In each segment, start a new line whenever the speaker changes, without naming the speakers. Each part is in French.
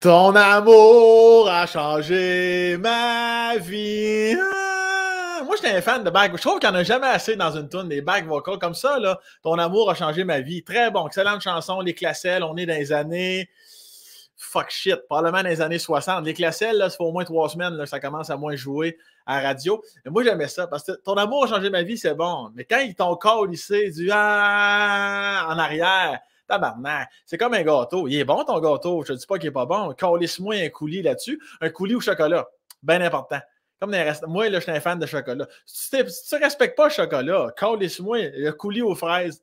Ton amour a changé ma vie. Ah! moi, j'étais un fan de back. Je trouve qu'il n'y en a jamais assez dans une tune des back vocales. comme ça. Là. Ton amour a changé ma vie. Très bon, excellente chanson. Les Classelles, on est dans les années. Fuck shit, Parlement dans les années 60. Les Classelles, là, ça fait au moins trois semaines ça commence à moins jouer à la radio. Mais moi, j'aimais ça parce que ton amour a changé ma vie, c'est bon. Mais quand ils t'ont lycée du ah! en arrière, Tabarnak, c'est comme un gâteau. Il est bon ton gâteau, je ne dis pas qu'il n'est pas bon. Calisse-moi un coulis là-dessus. Un coulis au chocolat, bien important. Comme Moi, je suis un fan de chocolat. Si tu ne respectes pas le chocolat, calisse-moi le coulis aux fraises.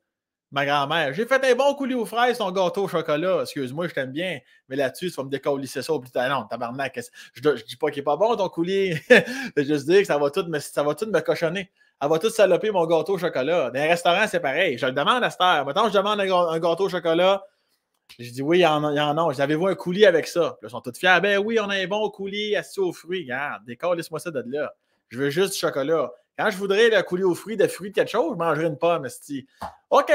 Ma grand-mère, j'ai fait un bon coulis aux fraises, ton gâteau au chocolat. Excuse-moi, je t'aime bien, mais là-dessus, tu vas me C'est ça au plus tard. Non, tabarnak, je ne dis pas qu'il n'est pas bon ton coulis. je juste dire que ça va tout mais ça va tout me cochonner elle va tout saloper mon gâteau au chocolat. Dans les restaurants, c'est pareil. Je le demande à cette heure. Maintenant, je demande un, gâteau au chocolat. Je dis oui, il y en, a. Je avez vu un coulis avec ça? ils sont tous fiers. Ben oui, on a un bon coulis assis aux fruits. Regarde, laisse moi ça de là. Je veux juste du chocolat. Quand je voudrais la couler aux fruits de fruits de quelque chose, je mangerais une pomme, esti. OK.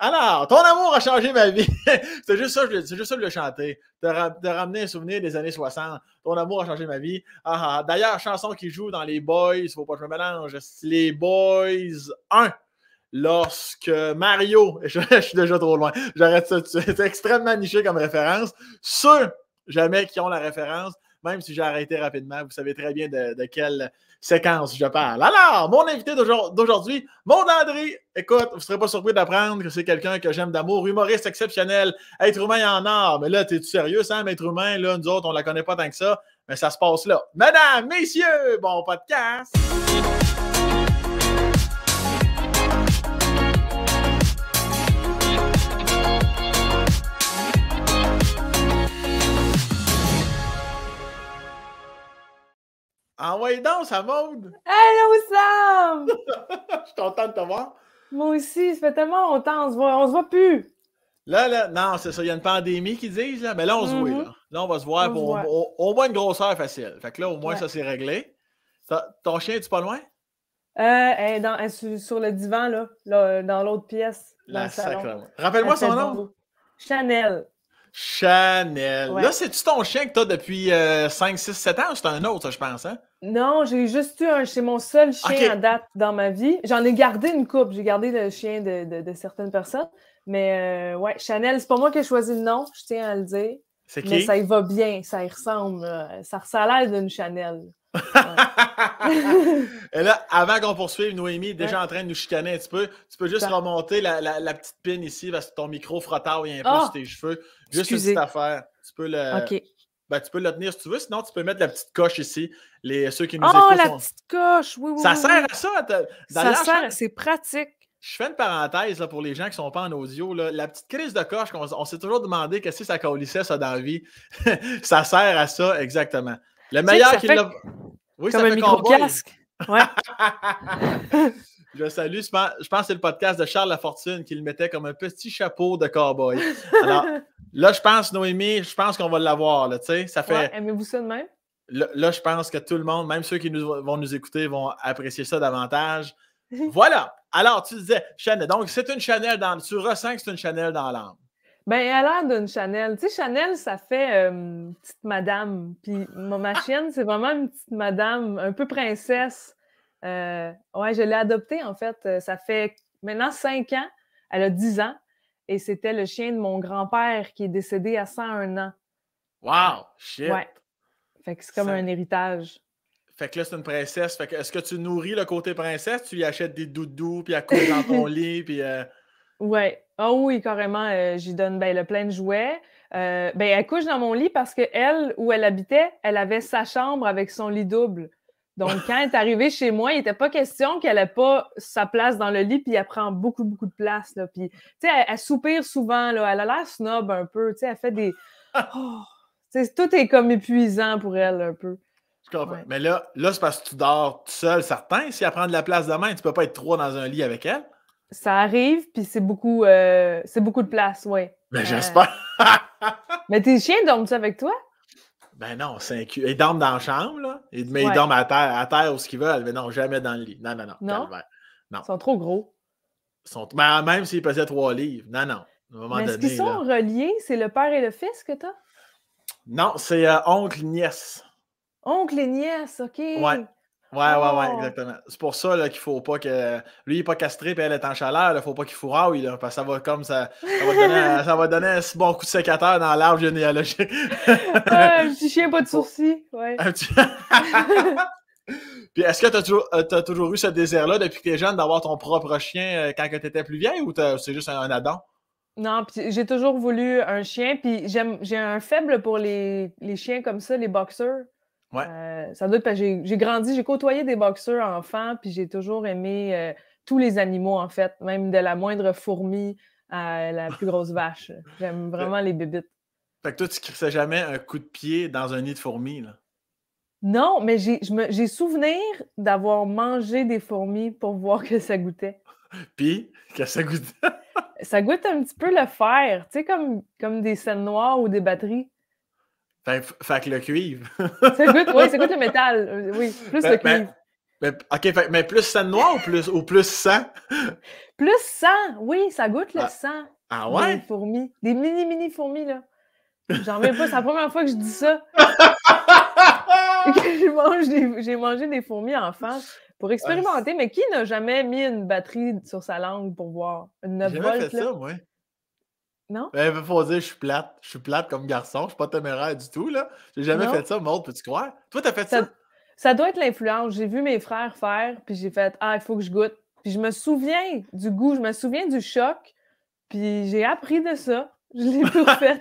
Alors, ton amour a changé ma vie. c'est juste ça, que juste ça chanter. De, ramener un souvenir des années 60. Ton amour a changé ma vie. Ah, ah, ah. D'ailleurs, chanson qui joue dans Les Boys, il faut pas que je me mélange. Les Boys 1 lorsque Mario, je, suis déjà trop loin, j'arrête ça, c'est extrêmement niché comme référence. Ceux, jamais, qui ont la référence, même si j'ai arrêté rapidement, vous savez très bien de, de quel, séquence, je parle. Alors, mon invité d'aujourd'hui, mon André, écoute, vous ne serez pas surpris d'apprendre que c'est quelqu'un que j'aime d'amour, humoriste exceptionnel, être humain en or. Mais là, t'es-tu sérieux, ça, être humain? Là, nous autres, on ne la connaît pas tant que ça, mais ça se passe là. Mesdames, messieurs, bon podcast! Envoyez donc, ça monde!
Allô, Sam! Je suis content de te voir. Moi aussi, ça fait tellement longtemps, on se voit, on se voit plus.
Là, là, non, c'est ça, il y a une pandémie qui disent, là, mais là, on se voit, mm-hmm. là. on va se voir pour au, moins une grosse facile. Fait que là, au moins, ça, s'est réglé. Ton
chien, es-tu pas loin? Euh, elle est sur le divan, là, dans l'autre pièce. Dans salon. Rappelle-moi son nom. Chanel.
Chanel. Là, c'est-tu ton chien que t'as depuis 5, 6, 7 ans ou c'est un autre, je pense, hein?
Non, j'ai juste eu un. C'est mon seul chien à date dans ma vie. J'en ai gardé une coupe. J'ai gardé le chien de, certaines personnes. Mais euh, ouais, Chanel, c'est pas moi qui ai choisi le nom, je tiens à le dire. C'est qui? Mais ça y va bien, ça y ressemble. Euh, ça, ressemble à une Chanel.
Et là, avant qu'on poursuive, Noémie est déjà en train de nous chicaner un petit peu. Tu peux juste remonter la, petite pine ici parce que ton micro frottard vient un peu sur ah! tes cheveux. Juste une petite affaire. Tu peux le. Ben, tu peux le tenir si tu veux, sinon tu peux mettre la petite coche ici. Les, ceux qui nous ah, écoutent. la petite
coche, oui, oui. Ça sert à ça.
Hein, ça sert,
c'est pratique.
Je fais une parenthèse pour les gens qui ne sont pas en audio. Là. La petite crise de coche, on, s'est toujours demandé qu'est-ce que ça colissait ça dans la vie. ça sert à ça, exactement. Le meilleur qui l'a. Oui, comme ça un micro-casque. Je salue, je pense, que c'est le podcast de Charles Lafortune qui le mettait comme un petit chapeau de cowboy. Alors, là, je pense, Noémie, je pense qu'on va l'avoir, tu sais. Ça fait...
aimez-vous ça de même?
Là, je pense que tout le monde, même ceux qui nous, vont nous écouter, vont apprécier ça davantage. voilà! Alors, tu disais, Chanel. Donc, c'est une Chanel dans... Tu ressens que c'est une Chanel dans l'âme.
Ben, elle a l'air d'une Chanel. Tu sais, Chanel, ça fait euh, petite madame. Puis ma ah! chienne, c'est vraiment une petite madame, un peu princesse. Euh, ouais, je l'ai adoptée, en fait. Euh, ça fait maintenant cinq ans. Elle a dix ans. Et c'était le chien de mon grand-père qui est décédé à 101 ans.
Wow! Shit! Ouais.
Fait que c'est comme un héritage.
Fait que là, c'est une princesse. Fait que est-ce que tu nourris le côté princesse? Tu lui achètes des doudous, puis elle coule dans ton lit, puis...
Ouais. oh oui, carrément, euh, j'y donne ben, le plein de jouets. Euh, ben, elle couche dans mon lit parce que elle, où elle habitait, elle avait sa chambre avec son lit double. Donc, quand elle est arrivée chez moi, il n'était pas question qu'elle n'ait pas sa place dans le lit, puis elle prend beaucoup, beaucoup de place. Là. Puis, elle, elle, soupire souvent, là. elle a l'air snob un peu, elle fait des... Oh! tout est comme épuisant pour elle un peu.
Mais là, là c'est parce que tu dors tout seul, certain. Si elle prend de la place demain, tu ne peux pas être trois dans un lit avec elle.
Ça arrive, puis c'est beaucoup, euh, beaucoup de place, oui. Mais
ben, euh, j'espère.
mais tes chiens dorment-tu avec toi?
Ben non, c'est Ils dorment dans la chambre, là. Mais ils dorment à terre, à terre ce qu'ils veulent. Mais non, jamais dans le lit. Non, non, non. Non. Ils sont trop gros. sont... Ben, même s'ils pesaient trois livres. Non, non. À mais est-ce qu'ils sont
reliés? C'est le père et le fils que t'as?
Non, c'est euh, oncle oncle-nièce.
Oncle et nièce, OK. Ouais.
Ouais, ouais, ouais, oh! exactement. C'est pour ça qu'il faut pas que. Lui, il n'est pas castré puis elle est en chaleur. Il faut pas qu'il fourraille, parce que ça va comme ça. va donner, un bon coup de sécateur dans l'arbre généalogique.
un petit chien pas de sourcils. Ouais.
puis est-ce que tu as euh, toujours, eu ce désir-là depuis que tu es jeune d'avoir ton propre chien euh, quand tu étais plus vieille ou c'est juste un, Adam
Non, j'ai toujours voulu un chien, puis j'ai un faible pour les, les chiens comme ça, les boxeurs. Euh, ça doit être parce j'ai grandi, j'ai côtoyé des boxeurs enfants, puis j'ai toujours aimé euh, tous les animaux, en fait, même de la moindre fourmi à la plus grosse vache. J'aime vraiment les bébites.
Fait que toi, tu crissais jamais un coup de pied dans un nid de fourmis, là?
Non, mais j'ai souvenir d'avoir mangé des fourmis pour voir que ça goûtait.
Puis, que ça goûtait?
ça goûte un petit peu le fer, tu sais, comme, comme des scènes noires ou des batteries.
Fait, que le cuivre.
ça goûte, oui, ça goûte le métal. Euh, oui, plus le ben, ben, cuivre.
mais, ben, OK, mais plus sang de noir ou plus, ou plus sang?
Plus sang, oui, ça goûte le ah. sang. Ah ouais? Des fourmis. Des mini-mini fourmis, là. J'en viens pas, c'est la première fois que je dis ça. j'ai, mangé, des fourmis enfant pour expérimenter, mais qui n'a jamais mis une batterie sur sa langue pour voir? Une 9 volts, fait ça, non?
Ben, faut dire, je suis plate. Je suis plate comme garçon. Je suis pas téméraire du tout, là. J'ai jamais fait
ça, Maud, peux-tu croire? Toi, t'as fait ça? ça? doit être l'influence. J'ai vu mes frères faire, puis j'ai fait « Ah, il faut que je goûte. » Puis je me souviens du goût, je me souviens du choc, puis j'ai appris de ça. Je l'ai plus fait.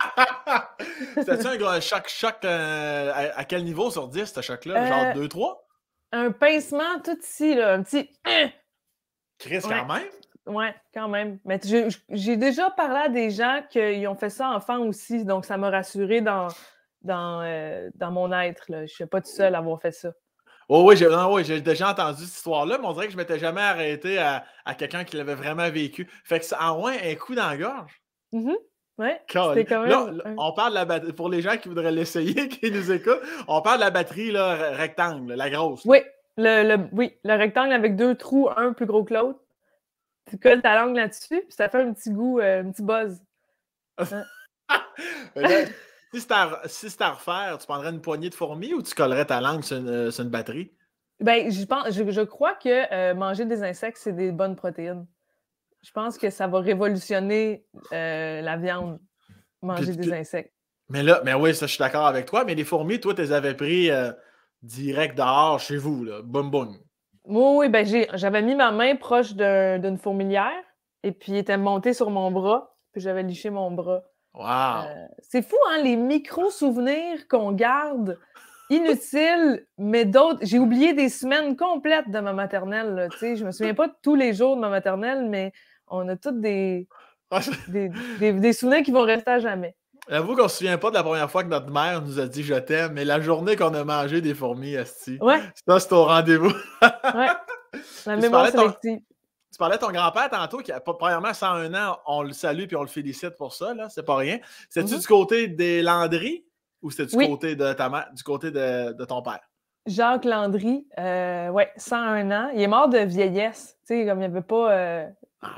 C'était-tu un
gros choc-choc euh, à, quel niveau sur 10, ce choc-là? Euh, Genre 2-3?
Un pincement tout ici, là, un petit...
Chris, quand même?
Oui, quand même. Mais j'ai déjà parlé à des gens qui ont fait ça enfant aussi, donc ça m'a rassuré dans, dans, euh, dans mon être. Je ne suis pas tout seul à avoir fait ça.
Oh ah oui, j'ai déjà entendu cette histoire-là, mais on dirait que je ne m'étais jamais arrêté à, à quelqu'un qui l'avait vraiment vécu. Fait que c'est en moins un coup dans la gorge.
Mm-hmm. quand même...
on parle la batterie. Pour les gens qui voudraient
l'essayer, qui nous écoutent, on parle de la batterie là, rectangle, la grosse. Oui le, le, oui, le rectangle avec deux trous, un plus gros que l'autre. Tu colles ta langue là-dessus, puis ça fait un petit goût, euh, un petit buzz.
si c'était à, refaire, tu prendrais une poignée de fourmis ou tu collerais ta langue sur une, euh, batterie?
Ben, je, pense, je, crois que euh, manger des insectes, c'est des bonnes protéines. Je pense que ça va révolutionner la viande, manger des insectes.
Mais là, mais oui, ça, je suis d'accord avec toi, mais les fourmis, toi, tu les avais pris direct dehors chez vous, là. Boum, boum.
Oui, oui, ben j'avais mis ma main proche d'une fourmilière et puis il était monté sur mon bras, puis j'avais liché mon bras. Wow! Euh, c'est fou, hein, les micro-souvenirs qu'on garde, inutiles, mais d'autres. J'ai oublié des semaines complètes de ma maternelle, tu sais. Je me souviens pas de tous les jours de ma maternelle, mais on a tous des, des souvenirs qui vont rester à jamais.
J'avoue qu'on se souvient pas de la première fois que notre mère nous a dit je t'aime, mais la journée qu'on a mangé des fourmis, Asti. Ouais. Ça, c'est au rendez-vous. ouais.
La mémoire Tu
parlais de ton grand-père tantôt, qui a premièrement 101 ans, on le salue puis on le félicite pour ça, là, c'est pas rien. C'était-tu mm-hmm. du côté des Landry ou c'était du côté de ta du côté de, ton père?
Jacques Landry, euh, ouais, 101 ans. Il est mort de vieillesse, tu sais, comme il n'y avait pas. Euh,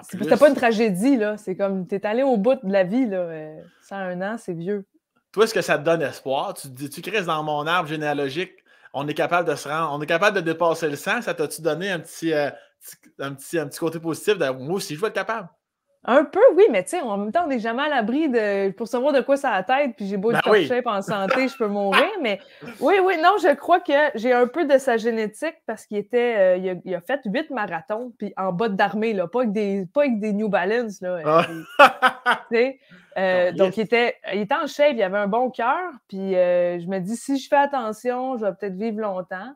c'est pas une tragédie, là. C'est comme, t'es allé au bout de la vie, là. Euh, un an, c'est vieux.
Toi, est-ce que ça te donne espoir? Tu te dis, tu crées dans mon arbre généalogique, on est capable de se rendre, on est capable de dépasser le sang. Ça t'a-tu donné un petit, euh, un petit, un petit côté positif de moi aussi, je vais être capable?
Un peu, oui, mais tu sais, en même temps, on n'est jamais à l'abri de pour savoir de quoi ça a la tête, puis j'ai beau être ben en santé, je peux mourir, mais oui, oui, non, je crois que j'ai un peu de sa génétique parce qu'il était, euh, il, a, fait huit marathons, puis en botte d'armée, là, pas avec des, pas avec des New Balance, là. Euh, ah. euh, donc, il, était, il était en shape, il avait un bon cœur, puis je me dis, si je fais attention, je vais peut-être vivre longtemps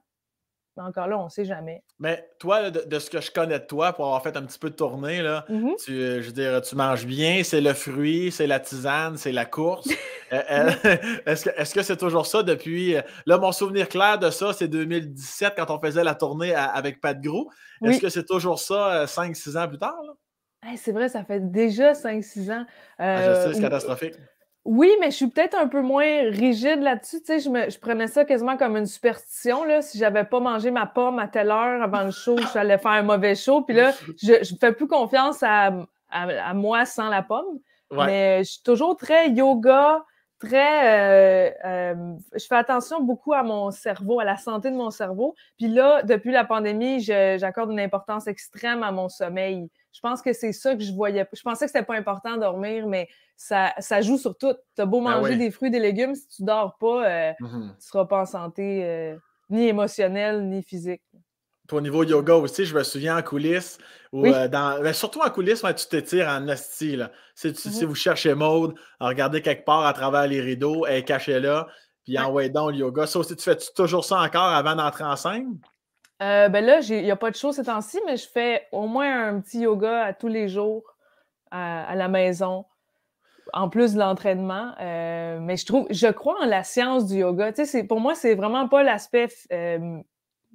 encore là, on ne sait jamais.
Mais toi, de, ce que je connais de toi, pour avoir fait un petit peu de tournée, là, mm-hmm. tu, euh, je veux tu manges bien, c'est le fruit, c'est la tisane, c'est la course. Euh, euh, est-ce que c'est toujours ça depuis. Là, mon souvenir clair de ça, c'est 2017 quand on faisait la tournée avec Pat Gros. Est-ce que c'est toujours ça 5 six ans plus tard?
c'est vrai, ça fait déjà cinq, six ans. Ah, je sais, c'est catastrophique. Oui, mais je suis peut-être un peu moins rigide là-dessus. Tu sais, je, prenais ça quasiment comme une superstition. Là. Si j'avais pas mangé ma pomme à telle heure avant le show, j'allais faire un mauvais show. Puis là, je, ne fais plus confiance à, moi sans la pomme. Mais euh, je suis toujours très yoga, très. Euh, euh, je fais attention beaucoup à mon cerveau, à la santé de mon cerveau. Puis là, depuis la pandémie, j'accorde une importance extrême à mon sommeil. Je pense que c'est ça que je voyais. Je pensais que c'était pas important de dormir, mais ça, joue sur tout. as beau ben manger des fruits, des légumes, si tu dors pas, tu euh, mmh tu seras pas en santé euh, ni émotionnelle ni physique.
au niveau yoga aussi, je me souviens en coulisses, ou euh, ben surtout en coulisses, tu t'étires en hostie. Si, mmh vous cherchez mode, regardez quelque part à travers les rideaux, elle est là, puis en le yoga. Ça aussi, tu fais toujours ça encore avant d'entrer en scène?
Euh, ben là, il n'y a pas de choses ces temps-ci, mais je fais au moins un petit yoga à tous les jours à, la maison, en plus de l'entraînement. Euh, mais je trouve, je crois en la science du yoga. pour moi, c'est vraiment pas l'aspect euh,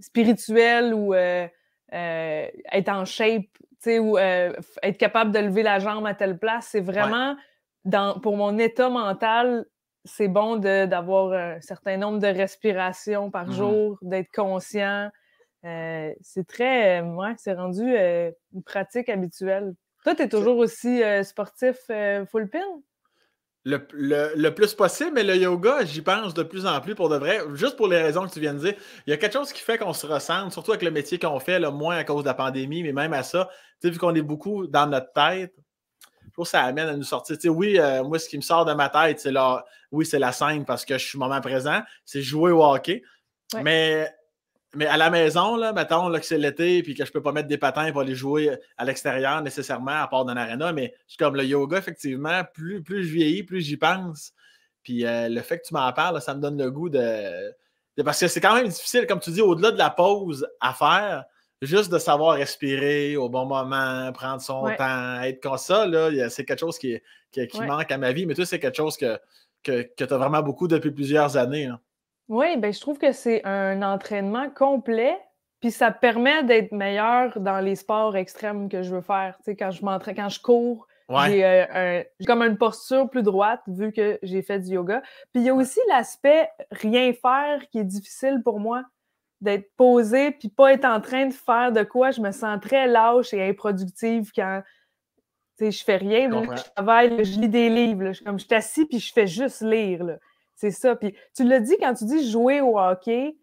spirituel ou être en shape, ou être capable de lever la jambe à telle place. C'est vraiment pour mon état mental, c'est bon d'avoir un certain nombre de respirations par mmh jour, d'être conscient. Euh, c'est très. moi, euh, ouais, c'est rendu euh, une pratique habituelle. Toi, tu es toujours aussi sportif full pin?
Le, plus possible, mais le yoga, j'y pense de plus en plus pour de vrai, juste pour les raisons que tu viens de dire. Il y a quelque chose qui fait qu'on se ressemble, surtout avec le métier qu'on fait, le moins à cause de la pandémie, mais même à ça, tu vu qu'on est beaucoup dans notre tête, je trouve que ça amène à nous sortir. sais oui, moi, ce qui me sort de ma tête, c'est la, oui, c'est la scène parce que je suis moment présent, c'est jouer au hockey, mais mais à la maison, là, mettons que c'est l'été puis que je ne peux pas mettre des patins pour aller jouer à l'extérieur nécessairement, à part d'un arena, mais c'est comme le yoga, effectivement, plus, plus je vieillis, plus j'y pense. Puis euh, le fait que tu m'en parles, ça me donne le goût de, Parce que c'est quand même difficile, comme tu dis, au-delà de la pause à faire, juste de savoir respirer au bon moment, prendre son temps, être comme ça, c'est quelque chose qui, qui, manque à ma vie, mais tout c'est quelque chose que, tu as vraiment beaucoup depuis plusieurs années.
Oui, ben, je trouve que c'est un entraînement complet, puis ça permet d'être meilleur dans les sports extrêmes que je veux faire. Tu sais, quand je m'entraîne, quand je cours, euh, j'ai comme une posture plus droite vu que j'ai fait du yoga. Puis il y a aussi l'aspect rien faire qui est difficile pour moi d'être posée puis pas être en train de faire de quoi. Je me sens très lâche et improductive quand je fais rien. Je, je travaille, je lis des livres. je, comme je suis assis puis je fais juste lire. C'est ça. Puis tu l'as dit quand tu dis jouer au hockey,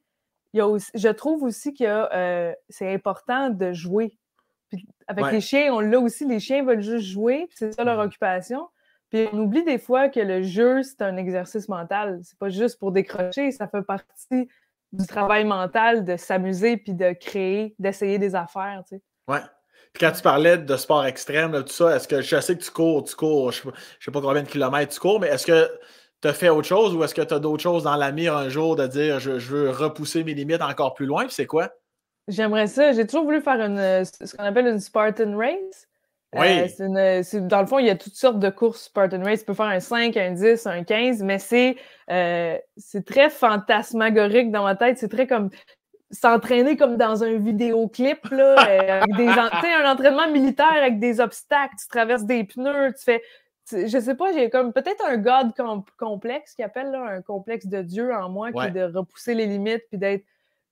il y je trouve aussi que euh, c'est important de jouer. Puis avec les chiens, on l'a aussi, les chiens veulent juste jouer, c'est ça leur mmh. occupation. Puis on oublie des fois que le jeu, c'est un exercice mental. C'est pas juste pour décrocher, ça fait partie du travail mental de s'amuser puis de créer, d'essayer des affaires, tu
Ouais. Puis quand tu parlais de sport extrême, tout ça, est-ce que je sais que tu cours, tu cours, je je sais pas combien de kilomètres tu cours, mais est-ce que tu as fait autre chose ou est-ce que tu as d'autres choses dans la mire un jour de dire je, veux repousser mes limites encore plus loin? C'est quoi?
J'aimerais ça. J'ai toujours voulu faire une, ce qu'on appelle une Spartan Race. Euh, oui. dans le fond, il y a toutes sortes de courses Spartan Race. Tu peux faire un 5, un 10, un 15, mais euh, c'est très fantasmagorique dans ma tête. C'est très comme s'entraîner comme dans un vidéoclip, là, euh, un entraînement militaire avec des obstacles, tu traverses des pneus, tu fais je sais pas, j'ai comme peut-être un God complexe qui appelle un complexe de Dieu en moi qui est de repousser les limites puis d'être.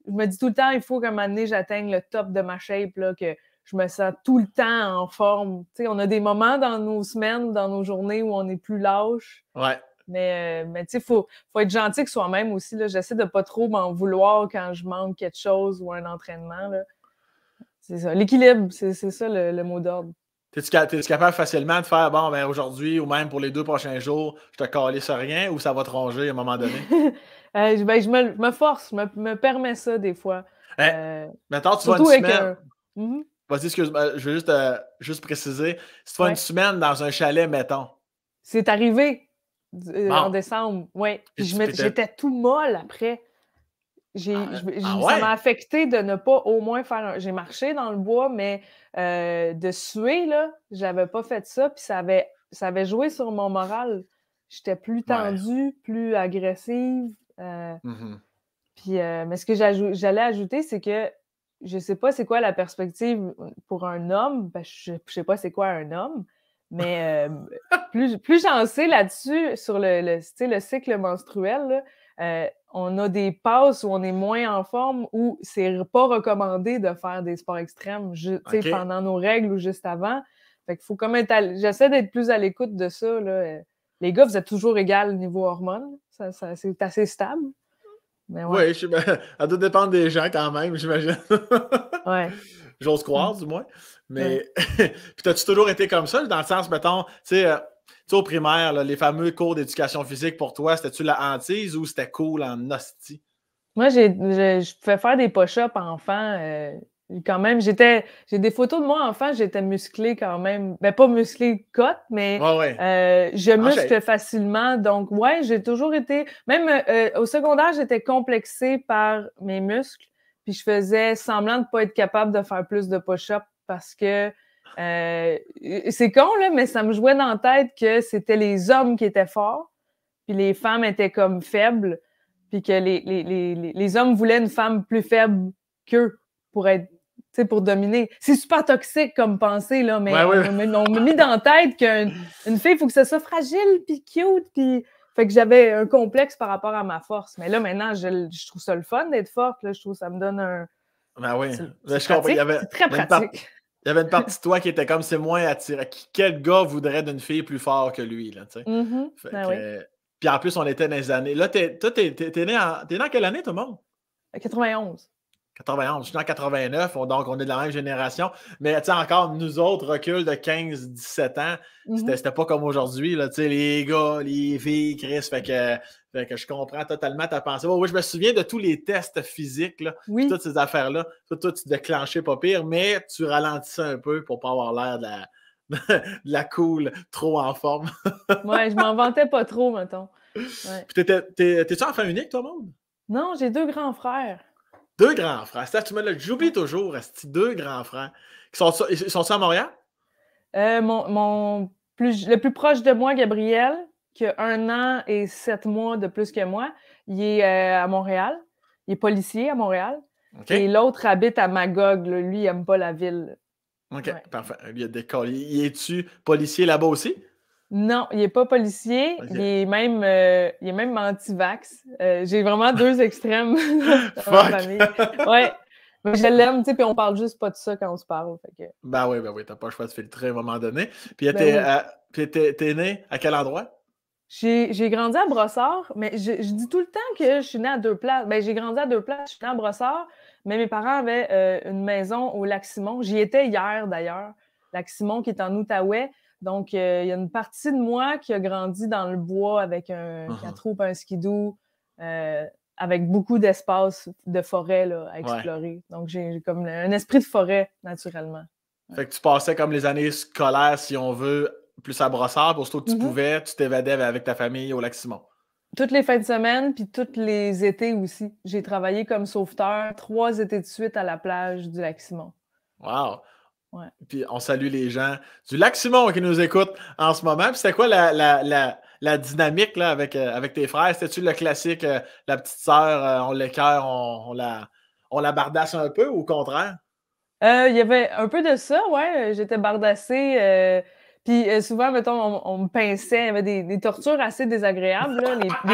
Je me dis tout le temps, il faut qu'à un moment donné, j'atteigne le top de ma shape, là, que je me sens tout le temps en forme. on a des moments dans nos semaines dans nos journées où on est plus lâche. Ouais. Mais, euh, mais il faut, faut, être gentil avec soi-même aussi. J'essaie de pas trop m'en vouloir quand je manque quelque chose ou un entraînement. C'est ça. L'équilibre, c'est ça le mot d'ordre.
T'es-tu capable facilement de faire, bon, ben aujourd'hui ou même pour les deux prochains jours, je te sur rien ou ça va te ronger à un moment donné?
Euh, ben, je me, force, je me, permets ça des fois.
Eh, euh, Mais attends, tu vas une semaine. Mhm. Vas-y, excuse-moi, ben, je veux juste, euh, juste préciser. Si tu une semaine dans un chalet, mettons.
C'est arrivé en décembre, oui. J'étais tout molle après j'ai ah, ah Ça m'a affecté de ne pas au moins faire J'ai marché dans le bois, mais euh, de suer, là, j'avais pas fait ça, puis ça avait, ça avait joué sur mon moral. J'étais plus tendue, plus agressive. Euh, mmh puis, euh, mais ce que j'allais ajouter, c'est que je sais pas c'est quoi la perspective pour un homme. Ben, je, sais pas c'est quoi un homme, mais plus, plus j'en sais là-dessus, sur le, le, le cycle menstruel, là, on a des passes où on est moins en forme, ou c'est pas recommandé de faire des sports extrêmes pendant nos règles ou juste avant. Fait faut comme J'essaie d'être plus à l'écoute de ça. Là. Les gars, vous êtes toujours égal niveau hormones. c'est assez stable.
Mais Oui, je, ça doit dépendre des gens quand même, j'imagine. J'ose croire, mm. du moins. Mais. Puis, t'as-tu toujours été comme ça, dans le sens, mettons, tu sais euh, tu sais, au primaire, les fameux cours d'éducation physique pour toi, c'était-tu la hantise ou c'était cool en hostie?
Moi, j'ai, je pouvais faire des push-ups enfant. Euh, quand même, j'étais, j'ai des photos de moi enfant, j'étais musclé quand même. Ben, pas musclé cote, mais euh, je ah, muscle facilement. Donc, ouais, j'ai toujours été. Même euh, au secondaire, j'étais complexée par mes muscles. Puis je faisais semblant de ne pas être capable de faire plus de push-ups parce que euh, euh, c'est con, là, mais ça me jouait dans la tête que c'était les hommes qui étaient forts, puis les femmes étaient comme faibles, puis que les, hommes voulaient une femme plus faible qu'eux pour être pour dominer. C'est super toxique comme pensée, là, mais on, m'a mis dans la tête qu'une fille, il faut que ça soit fragile, puis cute, puis... Fait que j'avais un complexe par rapport à ma force. Mais là, maintenant, je, trouve ça le fun d'être forte. Je trouve que ça me donne un...
Ben oui, je très pratique. Il y avait une partie de toi qui était comme c'est moins attirant. Quel gars voudrait d'une fille plus fort que lui? Là, tu sais. Mm-hmm. Ben puis en plus, on était dans les années. Là, t'es, né en, né en quelle année, tout le monde? 91. Euh, 91, je suis en 89, donc on est de la même génération. Mais tu sais, encore, nous autres, recul de 15-17 ans, mhm. c'était pas comme aujourd'hui. Tu sais, les gars, les filles, Chris, fait que, fait que je comprends totalement ta pensée. oui, je me souviens de tous les tests physiques, toutes ces affaires-là. tout toi, tu déclenchais pas pire, mais tu ralentissais un peu pour pas avoir l'air de la, cool, trop en forme.
ouais, je m'en vantais pas trop, mettons. Puis
t'es-tu enfant unique,
toi, monde? Non, j'ai deux grands frères.
Deux grands frères. Ça, tu me J'oublie toujours, deux grands frères. Ils sont, ils sont à Montréal?
Euh, mon, plus, le plus proche de moi, Gabriel, qui a un an et sept mois de plus que moi, il est euh, à Montréal. Il est policier à Montréal. Et l'autre habite à Magog. Lui, il n'aime pas la ville.
OK, parfait. Il, y a des... il est-tu policier là-bas aussi?
Non, il n'est pas policier. Il est même, euh, même anti-vax. Euh, j'ai vraiment deux extrêmes dans ma famille. Ouais. Mais je l'aime, tu sais, puis on parle juste pas de ça quand on se parle.
Ben oui, ben oui, t'as pas le choix de filtrer à un moment donné. Puis ben t'es né à quel endroit?
J'ai grandi à Brossard, mais je, dis tout le temps que je suis née à deux places. Ben, j'ai grandi à deux places, je suis née à Brossard, mais mes parents avaient euh, une maison au Lac-Simon. J'y étais hier, d'ailleurs. Lac-Simon, qui est en Outaouais. Donc, euh, il y a une partie de moi qui a grandi dans le bois avec un uh un skidoo, euh, avec beaucoup d'espace de forêt à explorer. Donc, j'ai comme un esprit de forêt, naturellement.
Fait que tu passais comme les années scolaires, si on veut, plus à brossard, pour que tu mm-hmm. pouvais, tu t'évadais avec ta famille au Lac-Simon.
Toutes les fins de semaine, puis tous les étés aussi. J'ai travaillé comme sauveteur trois étés de suite à la plage du Lac-Simon.
Wow! Puis on salue les gens du Lac Simon qui nous écoutent en ce moment. Puis c'était quoi la, dynamique là, avec, euh, avec tes frères? C'était-tu le classique, euh, la petite sœur, euh, on l'écœure, on, on, la, on la bardasse un peu ou au contraire?
Il y avait un peu de ça, ouais. J'étais bardassée. Puis souvent, mettons, on, me pinçait. Il y avait des, tortures assez désagréables.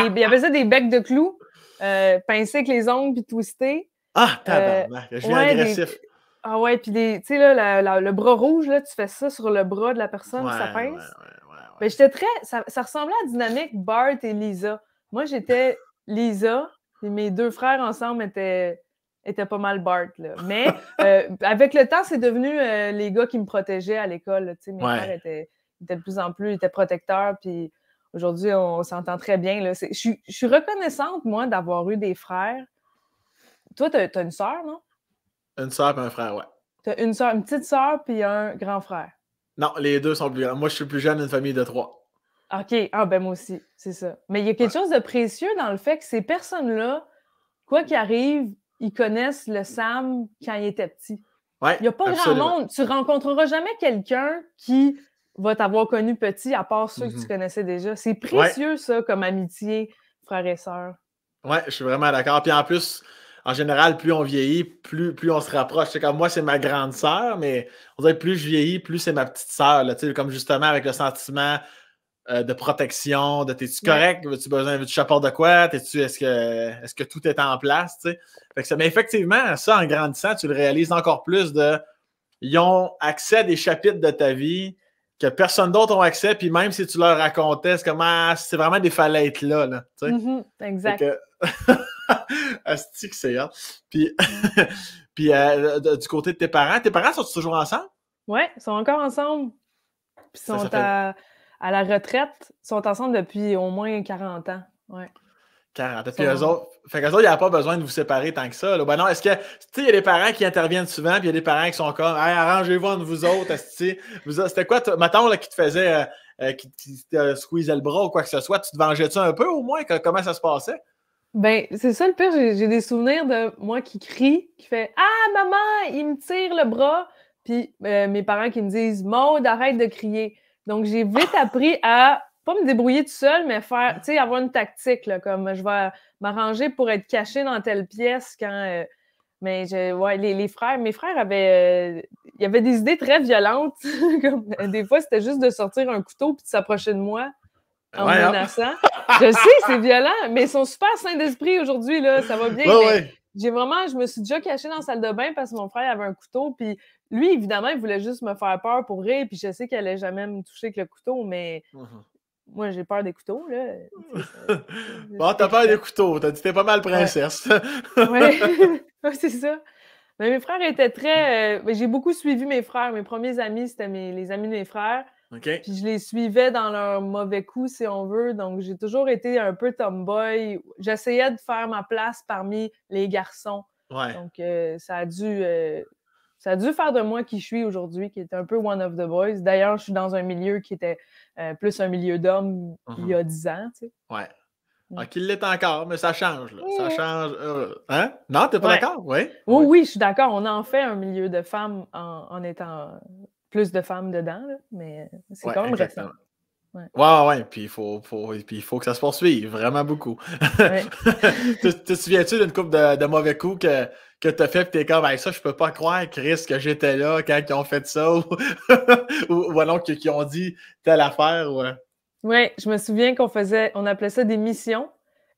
il y avait ça des becs de clous, euh, pincés avec les ongles puis twistés. Ah, tabarnak! je ouais, agressif. Ah ouais, puis tu sais, là, le bras rouge, là, tu fais ça sur le bras de la personne, ça pince. Ouais, ouais, Mais ben, j'étais très. Ça, ressemblait à la dynamique Bart et Lisa. Moi, j'étais Lisa, et mes deux frères ensemble étaient, étaient pas mal Bart. Là. Mais euh, avec le temps, c'est devenu euh, les gars qui me protégeaient à l'école. Tu sais, mes frères étaient, étaient, de plus en plus, étaient protecteurs, puis aujourd'hui, on, s'entend très bien. là Je suis reconnaissante, moi, d'avoir eu des frères. Toi, tu une sœur, non?
Une soeur et un frère, ouais.
T'as une soeur, une petite sœur puis un grand frère.
Non, les deux sont plus grands. Moi, je suis plus jeune d'une famille de trois.
OK. Ah, ben moi aussi, c'est ça. Mais il y a quelque chose de précieux dans le fait que ces personnes-là, quoi qu'il arrive, ils connaissent le Sam quand il était petit. Ouais, il n'y a pas grand monde. Tu rencontreras jamais quelqu'un qui va t'avoir connu petit, à part ceux que tu mhm. connaissais déjà. C'est précieux, ça, comme amitié, frère et sœur.
Ouais, je suis vraiment d'accord. Puis en plus, en général, plus on vieillit, plus, plus on se rapproche. comme moi, c'est ma grande sœur, mais on plus je vieillis, plus c'est ma petite sœur. Comme justement avec le sentiment euh, de protection, de t'es-tu correct, tu as-tu besoin de chapeau de quoi, tu est-ce que, est-ce que tout est en place, mais effectivement, ça, en grandissant, tu le réalises encore plus de, ils ont accès à des chapitres de ta vie que personne d'autre n'a accès, puis même si tu leur racontais, c'est comme, ah, c'est vraiment des falaises là, là, mm-hmm.
exact.
Asti c'est hein? Puis, puis euh, du côté de tes parents, tes parents sont toujours ensemble?
Oui, ils sont encore ensemble.
Puis sont à,
la retraite. Ils sont ensemble depuis au moins 40 ans. Ouais.
40 ans. autres, fait qu'eux autres, il n'y a pas besoin de vous séparer tant que ça. Ben non, est-ce que, tu sais, il y a des parents qui interviennent souvent, puis il y a des parents qui sont comme, arrangez-vous entre vous autres, C'était quoi, ma là, qui te faisait, euh, euh, qui, te le bras ou quoi que ce soit, tu te vengeais-tu un peu au moins? comment ça se passait?
Ben, c'est ça le pire, j'ai des souvenirs de moi qui crie, qui fait Ah, maman, il me tire le bras. Puis euh, mes parents qui me disent Maude, arrête de crier. Donc, j'ai vite appris à pas me débrouiller tout seul, mais faire, tu sais, avoir une tactique, là, comme je vais m'arranger pour être caché dans telle pièce quand. Euh, mais je, ouais, les, les, frères, mes frères avaient, euh, il y des idées très violentes. comme, des fois, c'était juste de sortir un couteau puis de s'approcher de moi en hein. menaçant. je sais, c'est violent, mais ils sont super sains d'esprit aujourd'hui, là. Ça va bien. J'ai vraiment, je me suis déjà cachée dans la salle de bain parce que mon frère avait un couteau. Puis lui, évidemment, il voulait juste me faire peur pour rire. Puis je sais qu'il allait jamais me toucher avec le couteau, mais mm-hmm. moi, j'ai peur des couteaux, là.
bon, t'as peur des couteaux. T'as dit t'es pas mal princesse.
oui, c'est ça. Mais mes frères étaient très. Euh, j'ai beaucoup suivi mes frères. Mes premiers amis, c'était les amis de mes frères. Puis je les suivais dans leur mauvais coup, si on veut. Donc, j'ai toujours été un peu tomboy. J'essayais de faire ma place parmi les garçons. Donc, euh, ça, a dû, euh, ça a dû faire de moi qui je suis aujourd'hui, qui est un peu one of the boys. D'ailleurs, je suis dans un milieu qui était euh, plus un milieu d'hommes il y a 10 uh-huh. ans. Tu sais.
Ouais. Mm. Ah, qu'il l'est encore, mais ça change. Là. Ça change. hein? Non, t'es pas d'accord? Oui?
oui, oui, je suis d'accord. On en fait un milieu de femmes en, en étant plus de femmes dedans, mais c'est quand même récent. Ouais.
ouais, ouais, Puis il faut, que ça se poursuive, vraiment beaucoup. tu, te souviens-tu d'une coupe de, mauvais coups que, que tu as fait, puis t'es comme, ça, je peux pas croire, Chris, que j'étais là quand ils ont fait ça, ou, ou, alors qu'ils ont dit telle affaire. Euh.
Ouais. je me souviens qu'on faisait, on appelait ça des missions.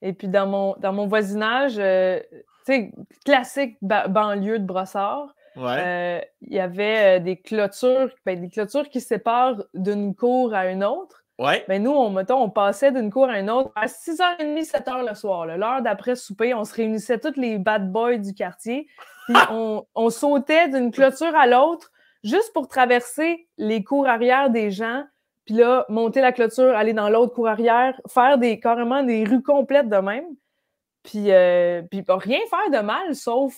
Et puis dans mon, dans mon voisinage, euh, tu sais, classique banlieue de brossard, euh, il y avait euh, des clôtures, ben, des clôtures qui séparent d'une cour à une autre. Ouais. Ben, nous, on, on passait d'une cour à une autre à 6h30, 7h le soir. L'heure d'après souper, on se réunissait tous les bad boys du quartier. Puis on, sautait d'une clôture à l'autre juste pour traverser les cours arrière des gens, puis là, monter la clôture, aller dans l'autre cour arrière, faire des, carrément des rues complètes de même, puis, euh, puis rien faire de mal, sauf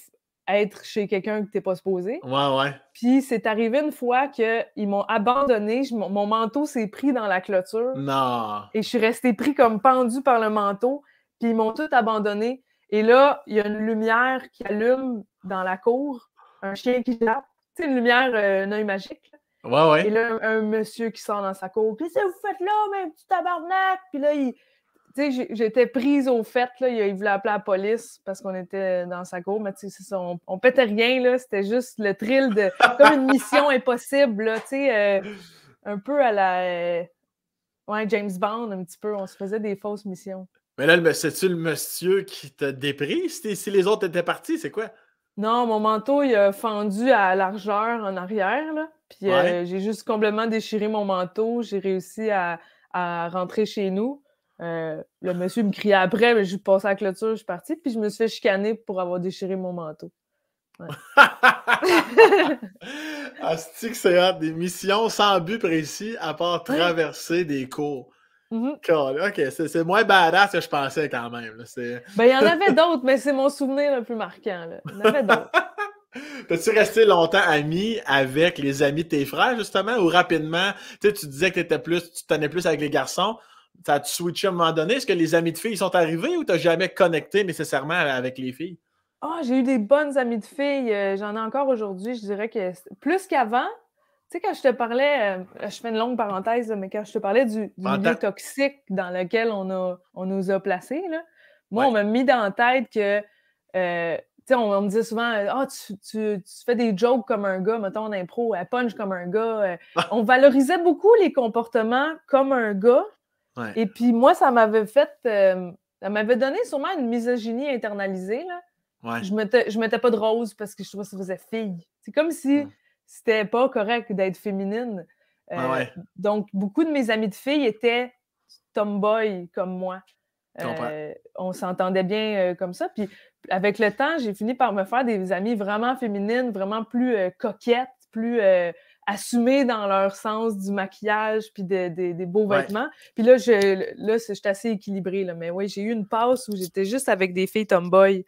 être chez quelqu'un que t'es pas supposé. Ouais, ouais. Puis c'est arrivé une fois qu'ils m'ont abandonné, mon, manteau s'est pris dans la clôture.
Non.
Et je suis restée pris comme pendu par le manteau, puis ils m'ont tout abandonné. Et là, il y a une lumière qui allume dans la cour, un chien qui jappe, C'est une lumière, euh, un œil magique.
Ouais, ouais. Et là,
un, monsieur qui sort dans sa cour, puis ça, vous faites là, mais un petit tabarnak, puis là, il j'étais prise au fait, il voulait appeler la police parce qu'on était dans sa cour, mais on, on, pétait rien, là, c'était juste le thrill de comme une mission impossible, là, sais. Euh, un peu à la euh, ouais, James Bond, un petit peu, on se faisait des fausses missions.
Mais là, c'est-tu le monsieur qui t'a dépris si les autres étaient partis, c'est quoi?
Non, mon manteau, il a fendu à largeur en arrière, Puis euh, j'ai juste complètement déchiré mon manteau. J'ai réussi à, à rentrer chez nous. Euh, le monsieur me criait après, mais je passé à la clôture, je suis partie, puis je me suis fait chicaner pour avoir déchiré mon manteau. Ouais.
Astique, c'est Des missions sans but précis, à part traverser des cours. Mm-hmm. Ok, c'est moins badass que je pensais quand même. Ben, il y en avait
d'autres, mais c'est mon souvenir le plus marquant. Là. Il
T'as-tu resté longtemps ami avec les amis de tes frères, justement, ou rapidement, tu disais que étais plus, tu tenais plus avec les garçons. Ça as switché à un moment donné? Est-ce que les amis de filles sont arrivés ou tu n'as jamais connecté nécessairement avec les filles?
Ah, j'ai eu des bonnes amis de filles. Euh, j'en ai encore aujourd'hui. Je dirais que plus qu'avant, tu sais, quand je te parlais, euh, je fais une longue parenthèse, mais quand je te parlais du, du milieu toxique dans lequel on, on nous a placés, moi, on m'a mis dans la tête que, euh, tu sais, on, me disait souvent, ah, tu, fais des jokes comme un gars, mettons, en impro, elle punch comme un gars. on valorisait beaucoup les comportements comme un gars, et puis moi, ça m'avait fait. Euh, ça m'avait donné sûrement une misogynie internalisée. Là. Je, mettais, mettais pas de rose parce que je trouvais que ça faisait fille. C'est comme si c'était pas correct d'être féminine. Euh, donc, beaucoup de mes amis de filles étaient tomboy comme moi. Euh, on s'entendait bien comme ça. Puis avec le temps, j'ai fini par me faire des amis vraiment féminines, vraiment plus coquettes, plus assumer dans leur sens du maquillage puis des beaux vêtements. Puis là, je, là, suis assez équilibrée, là. Mais oui, j'ai eu une passe où j'étais juste avec des filles tomboy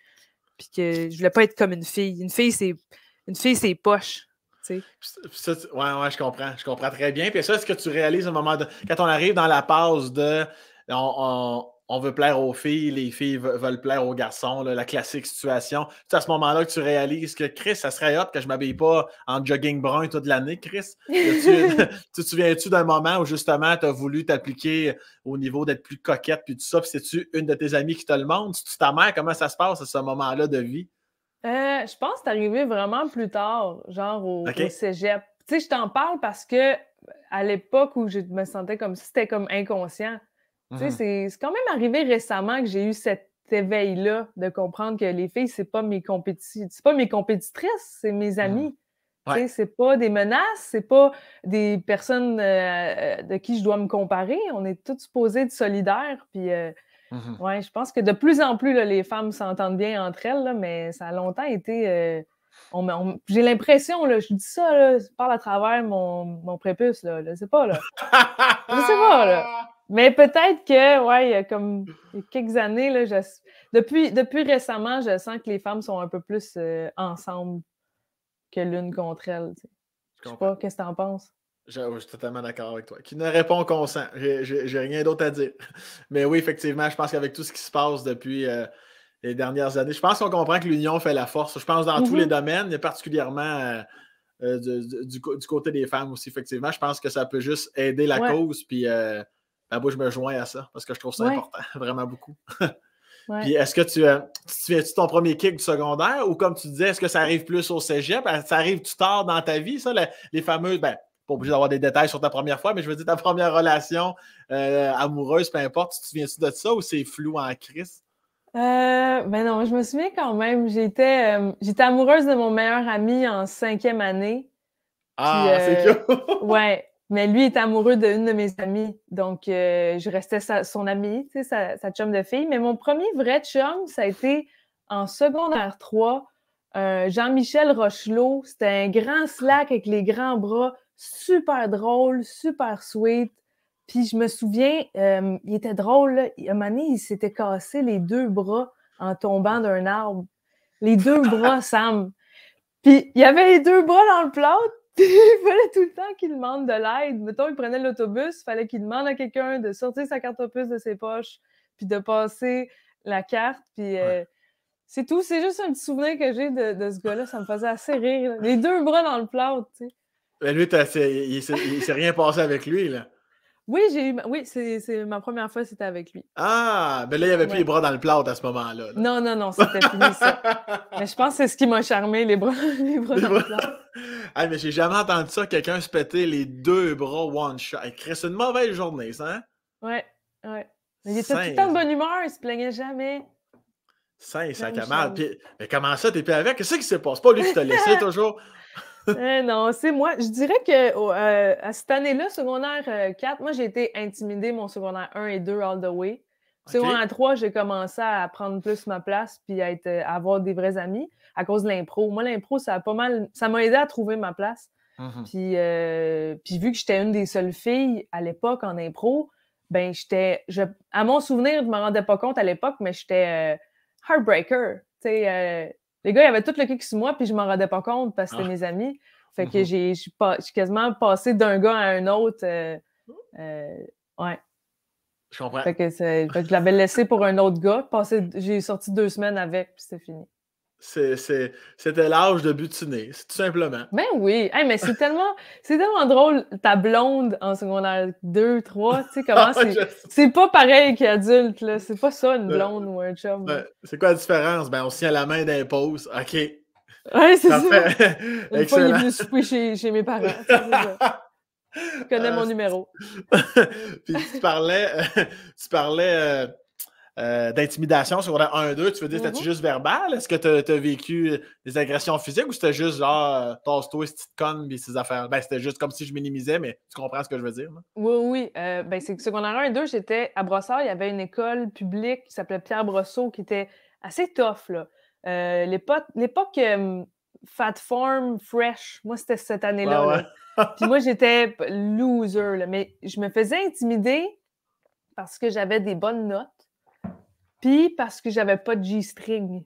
puis que je voulais pas être comme une fille. Une fille, c'est une fille, c'est poche. Tu
sais. ouais, ouais, je comprends. Je comprends très bien. Puis ça, c'est ce que tu réalises au moment de. Quand on arrive dans la pause de. on on veut plaire aux filles, les filles veulent plaire aux garçons, la classique situation. C'est à ce moment-là que tu réalises que Chris, ça serait hot que je m'habille pas en jogging brun toute l'année, Chris. tu te souviens-tu d'un moment où justement tu as voulu t'appliquer au niveau d'être plus coquette puis tout ça, puis c'est-tu une de tes amies qui te le montre? C'est-tu ta mère? Comment ça se passe à ce moment-là de vie?
Euh, je pense que c'est arrivé vraiment plus tard, genre au, cégep. je t'en parle parce que à l'époque où je me sentais comme si c'était comme inconscient. Mm-hmm. C'est quand même arrivé récemment que j'ai eu cet éveil-là de comprendre que les filles, c'est pas mes c'est pas mes compétitrices, c'est mes amis. Ce -hmm. C'est pas des menaces, c'est pas des personnes euh, de qui je dois me comparer. On est tous supposées de solidaires. Puis, euh, mm-hmm. je pense que de plus en plus, les femmes s'entendent bien entre elles, mais ça a longtemps été. Euh, j'ai l'impression, je dis ça, je parle à travers mon, mon prépuce, là, je sais pas. Là. je sais pas. Là. Mais peut-être que, ouais, il y a comme quelques années, là, je... depuis, depuis récemment, je sens que les femmes sont un peu plus euh, ensemble que l'une contre elle. Je, ne sais pas, qu'est-ce que tu en penses?
Je, suis totalement d'accord avec toi. Qui ne répond qu'on sent. J'ai rien d'autre à dire. Mais oui, effectivement, je pense qu'avec tout ce qui se passe depuis euh, les dernières années, je pense qu'on comprend que l'union fait la force. Je pense dans tous les mm-hmm. domaines, mais particulièrement euh, du, côté des femmes aussi, effectivement. Je pense que ça peut juste aider la cause. Puis ben, moi, je me joins à ça parce que je trouve ça important, vraiment beaucoup. Puis est-ce que tu, as euh, tu tu ton premier kick du secondaire ou comme tu disais, est-ce que ça arrive plus au cégep? Ah, ça arrive-tu tard dans ta vie, ça, les fameuses, ben, pas obligé d'avoir des détails sur ta première fois, mais je veux dire ta première relation euh, amoureuse, peu importe, tu te souviens-tu de ça ou c'est flou en crise?
Euh, ben non, je me souviens quand même, j'étais j'étais amoureuse de mon meilleur ami en cinquième année. Ah, c'est cool! ouais, mais lui est amoureux d'une de mes amies. Donc, euh, je restais son amie, tu sa, chum de fille. Mais mon premier vrai chum, ça a été en secondaire 3. Euh, Jean-Michel Rochelot, c'était un grand slack avec les grands bras, super drôle, super sweet. Puis je me souviens, euh, il était drôle, là. à un moment donné, il s'était cassé les deux bras en tombant d'un arbre. Les deux bras, Sam. Puis il y avait les deux bras dans le plat il fallait tout le temps qu'il demande de l'aide. Mettons, il prenait l'autobus, il fallait qu'il demande à quelqu'un de sortir sa carte opus de ses poches, puis de passer la carte, puis euh, c'est tout. C'est juste un petit souvenir que j'ai de, ce gars-là. Ça me faisait assez rire. Les deux bras dans le plat, tu sais.
Mais ben, lui, il s'est rien passé avec lui, là.
Oui, j'ai oui, c'est ma première fois, c'était avec lui.
Ah, mais ben là, il n'y avait plus les bras dans le plat à ce moment-là.
Non, non, non, c'était fini ça. Mais je pense que c'est ce qui m'a charmé, les bras, les bras dans le plat.
ah, mais j'ai jamais entendu ça, quelqu'un se péter les deux bras one shot. C'est une mauvaise journée, ça, hein?
Ouais, ouais. Mais il était tout le temps de bonne humeur, il se plaignait jamais.
Ça, sac à mal. mais comment ça, t'es plus avec? Qu'est-ce qui se passe? Pas lui qui t'a laissé toujours.
Eh non, c'est moi. Je dirais que oh, euh, à cette année-là, secondaire 4, euh, moi, j'ai été intimidée, mon secondaire 1 et 2 all the way. Secondaire 3, j'ai commencé à prendre plus ma place puis à, avoir des vrais amis à cause de l'impro. Moi, l'impro, ça a pas mal. Ça m'a aidé à trouver ma place. Mm-hmm. Euh, puis, vu que j'étais une des seules filles à l'époque en impro, ben j'étais. Je, à mon souvenir, je ne me rendais pas compte à l'époque, mais j'étais heartbreaker. sais les gars, y avait tout le kick sur moi, puis je m'en rendais pas compte parce que c'était ah. mes amis. Fait que mm-hmm. j'ai quasiment passé d'un gars à un autre. Euh, oh. euh, ouais. Je comprends. Fait que, je l'avais laissé pour un autre gars. J'ai sorti deux semaines avec, puis c'est fini.
C'était l'âge de butiner, tout simplement. Ben
oui, mais c'est tellement, drôle, ta blonde en secondaire 2, 3, tu sais comment ah, c'est... c'est pas pareil qu'adulte, là. C'est pas ça, une ben, blonde ou un chum. Ben,
c'est quoi la différence? Ben, on se tient la main d'impose, OK. Ouais, c'est ça. Fait...
Une fois, il est venu chez, mes parents, Je connais mon ah, numéro. Puis
tu parlais, tu parlais... Euh, euh, d'intimidation secondaire un 1-2, tu veux dire, cétait mm-hmm. juste verbal? Est-ce que tu as, vécu euh, des agressions physiques ou c'était juste genre, euh, tasse-toi, cette petite conne, ces affaires? Ben, c'était juste comme si je minimisais, mais tu comprends ce que je veux dire?
Oui, oui. ben, c'est secondaire 1 et 2, j'étais à Brossard, il y avait une école publique qui s'appelait Pierre Brosseau, qui était assez tough, là. L'époque Fat Form Fresh, moi, c'était cette année-là. puis moi, j'étais loser, mais je me faisais intimider parce que j'avais des bonnes notes puis parce que j'avais pas de G-string.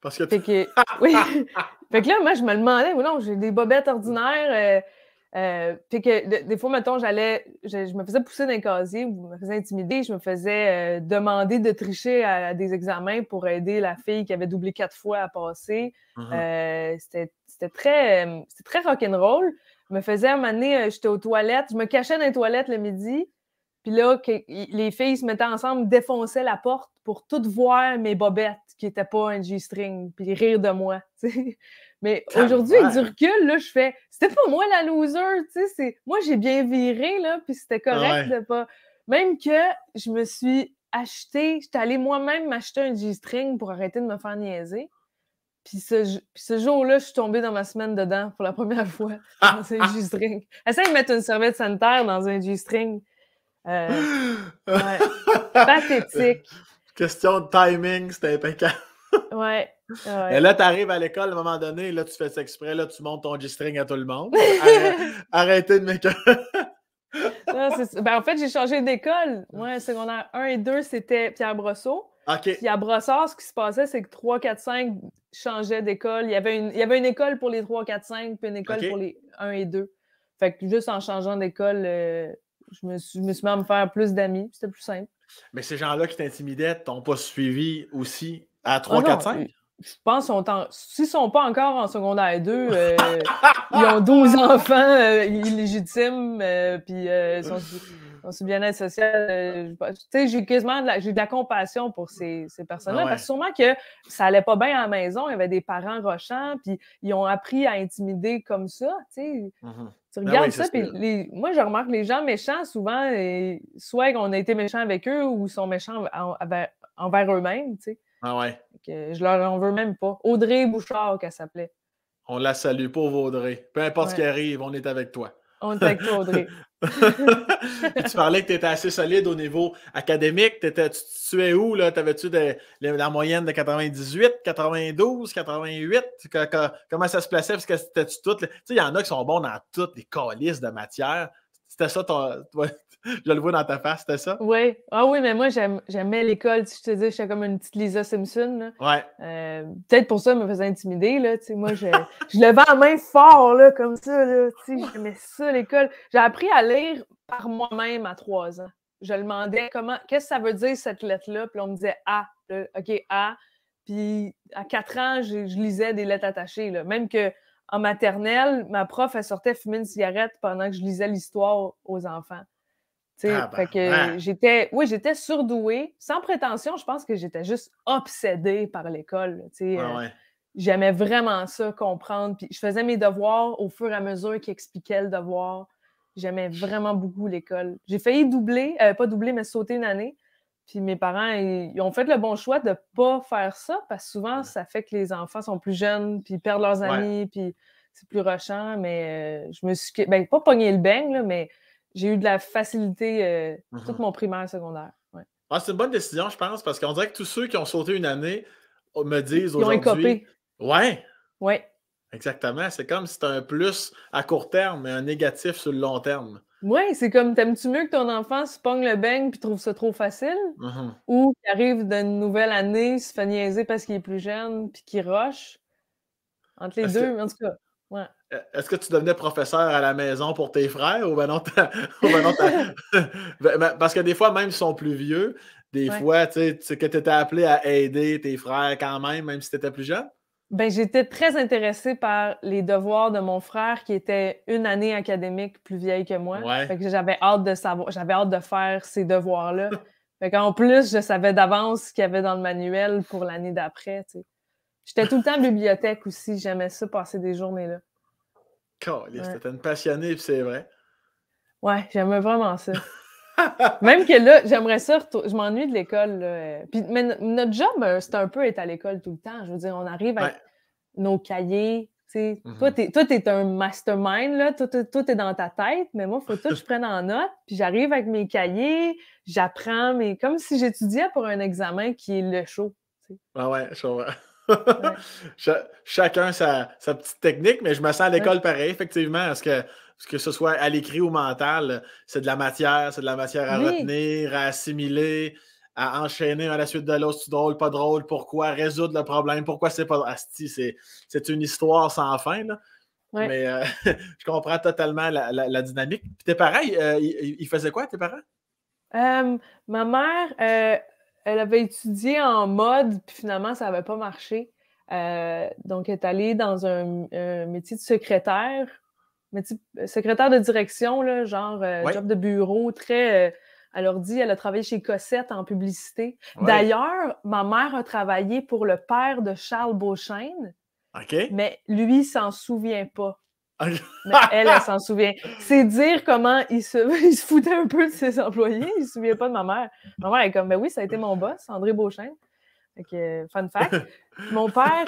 Parce que. tu... oui. fait que là, moi, je me demandais, non, j'ai des bobettes mm. ordinaires. Euh, euh, fait que des fois, mettons, j'allais, je, me faisais pousser d'un casier, je me faisais intimider, je me faisais euh, demander de tricher à, des examens pour aider la fille qui avait doublé quatre fois à passer. Mm-hmm. c'était très, très rock'n'roll. Je me faisais amener j'étais aux toilettes, je me cachais dans les toilettes le midi, puis là, les filles se mettaient ensemble, défonçaient la porte pour toutes voir mes bobettes qui n'étaient pas un G-string, puis rire de moi. Mais aujourd'hui, du recul, là, je fais c'était pas moi la loser, tu sais. Moi, j'ai bien viré, là, puis c'était correct de pas. Même que je me suis acheté, j'étais allée moi-même m'acheter un G-string pour arrêter de me faire niaiser. Puis ce, jour-là, je suis tombée dans ma semaine dedans pour la première fois ah, dans un ah. G-string. Essaye de mettre une serviette sanitaire dans un G-string. Euh, ouais. Pathétique.
Question de timing, c'était impeccable.
ouais. Et là,
tu arrives à l'école à un moment donné, là, tu fais ça exprès, là, tu montes ton G-string à tout le monde. Arrêtez de m'écœurer.
ben, en fait, j'ai changé d'école. Moi, mm. secondaire 1 et 2, c'était Pierre Brosseau. Puis à Brossard, ce qui se passait, c'est que 3, 4, 5 changeaient d'école. Il, y avait une, il y avait une école pour les 3, 4, 5, puis une école pour les 1 et 2. Fait que juste en changeant d'école, euh, je me, suis, je me mis à me faire plus d'amis, c'était plus simple.
Mais ces gens-là qui t'intimidaient t'ont pas suivi aussi à 3, 4, 5?
Je pense qu'ils S'ils sont pas encore en secondaire 2, euh, ils ont 12 enfants euh, illégitimes, euh, puis sont, ce bien-être social, euh, tu j'ai de la, de compassion pour ces, personnes-là. Parce que sûrement que ça n'allait pas bien à la maison, il y avait des parents rochants, puis ils ont appris à intimider comme ça, tu mhm. ben regardes ça, puis moi, je remarque les gens méchants, souvent, euh, soit on a été méchants avec eux ou sont méchants envers, eux-mêmes, Ah
ouais. je
leur en veux même pas. Audrey Bouchard, qu'elle s'appelait.
On la salue, pauvre Audrey. Peu importe ce qui arrive, on est avec toi.
On t'a Audrey.
tu parlais que tu étais assez solide au niveau académique. Étais, tu, étais es où? T'avais-tu la moyenne de 98, 92, 88? comment ça se plaçait? Parce que c'était-tu tout? Tu sais, il y en a qui sont bons dans toutes les calices de matière. C'était ça ton. je le vois dans ta face, c'était ça?
Oui. Ah oui, mais moi, j'aimais l'école. si je te dis, j'étais comme une petite Lisa Simpson. Là. Euh, peut-être pour ça, elle me faisait intimider. Là, moi, je, je levais la main fort, là, comme ça. J'aimais ça, l'école. J'ai appris à lire par moi-même à trois ans. Je demandais comment, qu'est-ce que ça veut dire cette lettre-là? Puis on me disait A. OK, A. Puis à quatre ans, je, je lisais des lettres attachées. Là. Même que en maternelle, ma prof, elle sortait fumer une cigarette pendant que je lisais l'histoire aux enfants. fait que j'étais, oui, j'étais surdouée. Sans prétention, je pense que j'étais juste obsédée par l'école. Euh, j'aimais vraiment ça, comprendre. Puis je faisais mes devoirs au fur et à mesure qu'ils expliquaient le devoir. J'aimais vraiment beaucoup l'école. J'ai failli doubler, euh, pas doubler, mais sauter une année puis mes parents, ils, ont fait le bon choix de ne pas faire ça parce que souvent, ça fait que les enfants sont plus jeunes, puis perdent leurs amis, puis c'est plus rochant. Mais euh, je me suis. Ben, pas pogné le beigne, mais j'ai eu de la facilité euh, mmh toute mon primaire, secondaire.
Ah, c'est une bonne décision, je pense, parce qu'on dirait que tous ceux qui ont sauté une année oh, me disent aujourd'hui. Ils ont copé. Ouais. Ouais. Exactement. C'est comme si c'était un plus à court terme et un négatif sur le long terme.
Oui, c'est comme t'aimes-tu mieux que ton enfant se pogne le beigne puis trouve ça trop facile mm-hmm. ou qu'il arrive d'une nouvelle année, se fait niaiser parce qu'il est plus jeune puis qu'il roche. Entre les deux, en tout cas. Ouais.
E-, est-ce que tu devenais professeur à la maison pour tes frères ou ben non, ben ben, ben, Parce que des fois, même s'ils sont plus vieux, des fois, tu sais, que tu étais appelé à aider tes frères quand même, même si tu étais plus jeune.
Ben, j'étais très intéressée par les devoirs de mon frère qui était une année académique plus vieille que moi. Fait que j'avais hâte de savoir, j'avais hâte de faire ces devoirs-là. fait qu'en plus, je savais d'avance ce qu'il y avait dans le manuel pour l'année d'après. Tu sais. J'étais tout le temps en bibliothèque aussi, j'aimais ça passer des journées là.
C'était une passionnée, c'est vrai.
Ouais, j'aimais vraiment ça. Même que là, j'aimerais ça, je m'ennuie de l'école. Puis, mais notre job, euh, c'est un peu être à l'école tout le temps. Je veux dire, on arrive avec nos cahiers. tu mm-hmm. Toi, t'es, un mastermind, là. Tout, est dans ta tête, mais moi, il faut tout que je prenne en note. Puis j'arrive avec mes cahiers, j'apprends, mais comme si j'étudiais pour un examen qui est le show.
Ah ouais, je chacun sa, sa, petite technique, mais je me sens à l'école pareil, effectivement, parce que que ce soit à l'écrit ou mental, c'est de la matière, c'est de la matière à retenir, à assimiler, à enchaîner à la suite de l'autre, c'est drôle, pas drôle, pourquoi, résoudre le problème, pourquoi c'est pas Asti, c'est une histoire sans fin. Là. Mais euh, je comprends totalement la, dynamique. Puis tes parents, ils, euh, faisaient quoi, tes parents?
ma mère, euh, elle avait étudié en mode, puis finalement, ça n'avait pas marché. donc, elle est allée dans un métier de secrétaire mais tu euh, secrétaire de direction, là, genre euh, job de bureau, très. alors euh, elle leur dit, elle a travaillé chez Cossette en publicité. D'ailleurs, ma mère a travaillé pour le père de Charles Beauchesne. ok Mais lui, il s'en souvient pas. elle, elle s'en souvient. C'est dire comment il se, il foutait un peu de ses employés. Il se souvient pas de ma mère. Ma mère est comme, Mais ben oui, ça a été mon boss, André Beauchesne. que, fun fact. Mon père,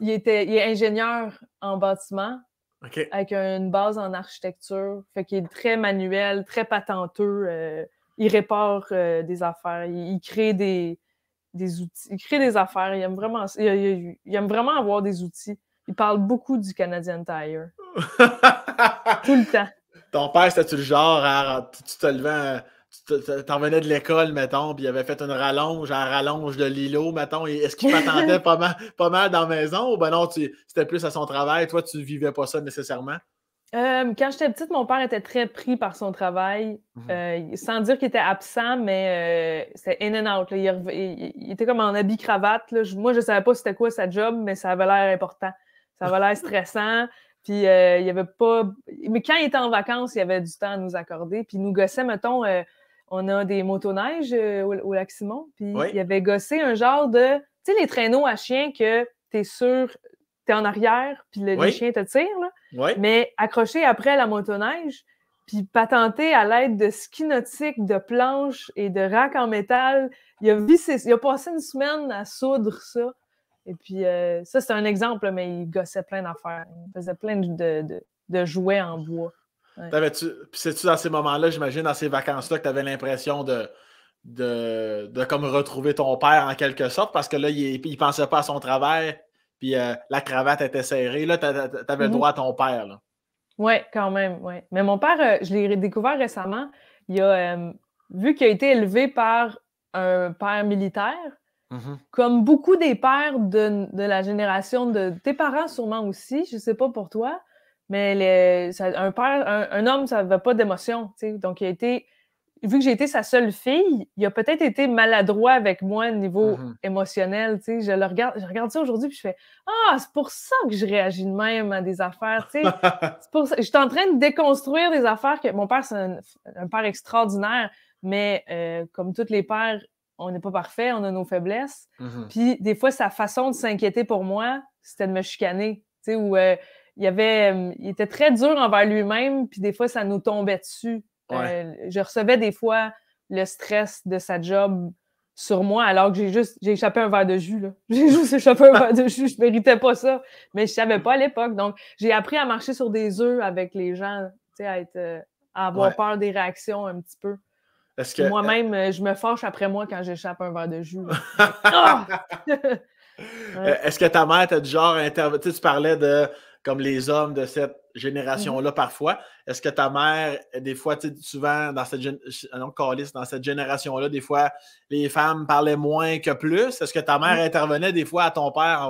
il, était, il est ingénieur en bâtiment avec une base en architecture. Fait qu'il est très manuel, très patenteux. Euh, il répare euh, des affaires. Il, crée des, outils. Il crée des affaires. Il aime vraiment, il, aime vraiment avoir des outils. Il parle beaucoup du Canadian Tire.
Tout le temps. Ton père, c'était-tu le genre à. Tu te levais euh, t'en venais de l'école, mettons, puis il avait fait une rallonge un rallonge de Lilo, mettons, est-ce qu'il t'attendait pas mal, pas mal dans la maison ou ben non, c'était plus à son travail, toi, tu ne vivais pas ça nécessairement?
Euh, quand j'étais petite, mon père était très pris par son travail, mmh. euh, sans dire qu'il était absent, mais c'est euh, c'était in and out. Il, était comme en habit cravate. Là. moi, je ne savais pas c'était quoi sa job, mais ça avait l'air important. Ça avait l'air stressant. Puis il y avait pas. Mais quand il était en vacances, il avait du temps à nous accorder. Puis il nous gossait, mettons, on a des motoneiges euh, au, lac Simon. Puis il avait gossé un genre de. Tu sais, les traîneaux à chiens que tu es sûr, es en arrière, puis le, chien les chiens te tire. Mais accroché après la motoneige, puis patenté à l'aide de ski nautiques, de planches et de racks en métal. Il a, passé une semaine à soudre ça. Et puis, euh, ça, c'est un exemple, mais il gossait plein d'affaires. Il faisait plein de jouets en bois
c'est-tu dans ces moments-là, j'imagine, dans ces vacances-là, que tu avais l'impression de, de, comme retrouver ton père en quelque sorte, parce que là, il, il pensait pas à son travail, puis euh, la cravate était serrée. Là, tu avais le mhm. droit à ton père. Là.
Oui, quand même, ouais. Mais mon père, euh, je l'ai découvert récemment. Il a, vu qu'il a été élevé par un père militaire, mm-hmm. comme beaucoup des pères de, de, la génération de tes parents sûrement aussi, je sais pas pour toi, mais le, un père, un, homme, ça ne va pas d'émotion. Donc, il a été, vu que j'ai été sa seule fille, il a peut-être été maladroit avec moi au niveau mm-hmm. émotionnel tu émotionnel. Je le regarde, je regarde ça aujourd'hui puis je fais Ah, c'est pour ça que je réagis de même à des affaires. pour ça. Je suis en train de déconstruire des affaires que mon père, c'est un, père extraordinaire, mais euh, comme tous les pères, on n'est pas parfait, on a nos faiblesses. Mm-hmm. Puis des fois, sa façon de s'inquiéter pour moi, c'était de me chicaner. Ou euh, il avait, euh, il était très dur envers lui-même, puis des fois, ça nous tombait dessus. Euh, je recevais des fois le stress de sa job sur moi, alors que j'ai juste, j'ai échappé un verre de jus, là. J'ai juste échappé un verre de jus, je méritais pas ça, mais je savais pas à l'époque. Donc, j'ai appris à marcher sur des œufs avec les gens, euh, à, avoir peur des réactions un petit peu. Moi-même, je me fâche après moi quand j'échappe un verre de jus. Ah!
Est-ce que ta mère était du genre, tu parlais de comme les hommes de cette mmh. génération-là parfois. Est-ce que ta mère, des fois, souvent, dans cette, dans cette génération-là, des fois, les femmes parlaient moins que plus? Est-ce que ta mère mmh. intervenait des fois à ton père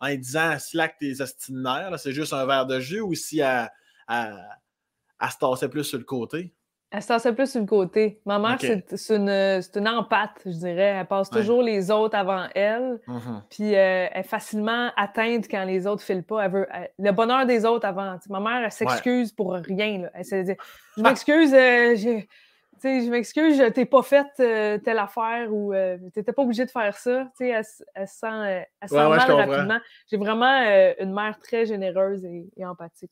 en, lui disant « slack tes astinaires, c'est juste un verre de jus » ou si elle, se tassait plus sur le côté?
Elle se tassait plus sur le côté. Ma mère, c'est une, une empathe, je dirais. Elle passe toujours les autres avant elle. Mm-hmm. Puis euh, elle est facilement atteinte quand les autres ne filent pas. Elle veut le bonheur des autres avant. ma mère, elle s'excuse pour rien. Elle s'est dit euh, Je m'excuse, je m'excuse, t'ai pas faite euh, telle affaire ou t'étais pas obligée de faire ça. elle, elle, sent, elle mal rapidement. J'ai vraiment une mère très généreuse et empathique.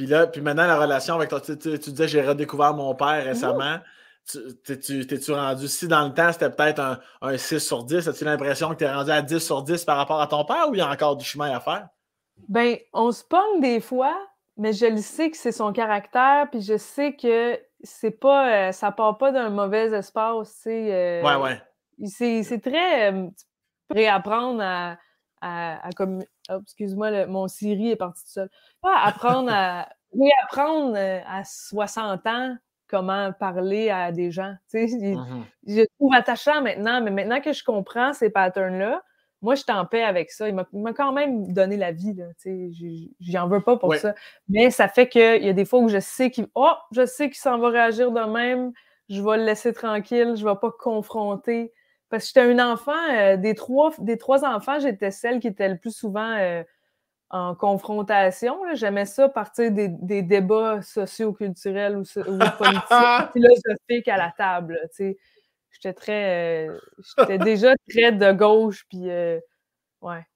Puis là, puis maintenant, la relation avec toi, tu, disais, j'ai redécouvert mon père récemment. T'es-tu rendu, si dans le temps, c'était peut-être un, 6 sur 10, as-tu l'impression que tu es rendu à 10 sur 10 par rapport à ton père ou il y a encore du chemin à faire?
Ben, on se pogne des fois, mais je le sais que c'est son caractère, puis je sais que c'est pas, euh, ça part pas d'un mauvais espace, aussi. sais. Euh, ouais, ouais. C'est très euh, prêt réapprendre à, à, à, Oh, excuse-moi, mon Siri est parti tout seul. apprendre à apprendre à 60 euh, ans comment parler à des gens. Mm-hmm. Je trouve attachant maintenant, mais maintenant que je comprends ces patterns-là, moi, je suis en paix avec ça. Il m'a, quand même donné la vie. Là, j'en veux pas pour ça. Mais ça fait qu'il y a des fois où je sais qu'il oh, je sais qu'il s'en va réagir de même. Je vais le laisser tranquille. Je ne vais pas confronter. Parce que j'étais un enfant, euh, des, trois, des trois enfants, j'étais celle qui était le plus souvent euh, en confrontation. J'aimais ça partir des, débats socio-culturels ou, ou, politiques, philosophiques à la table. J'étais très. Euh, j'étais déjà très de gauche, puis ouais.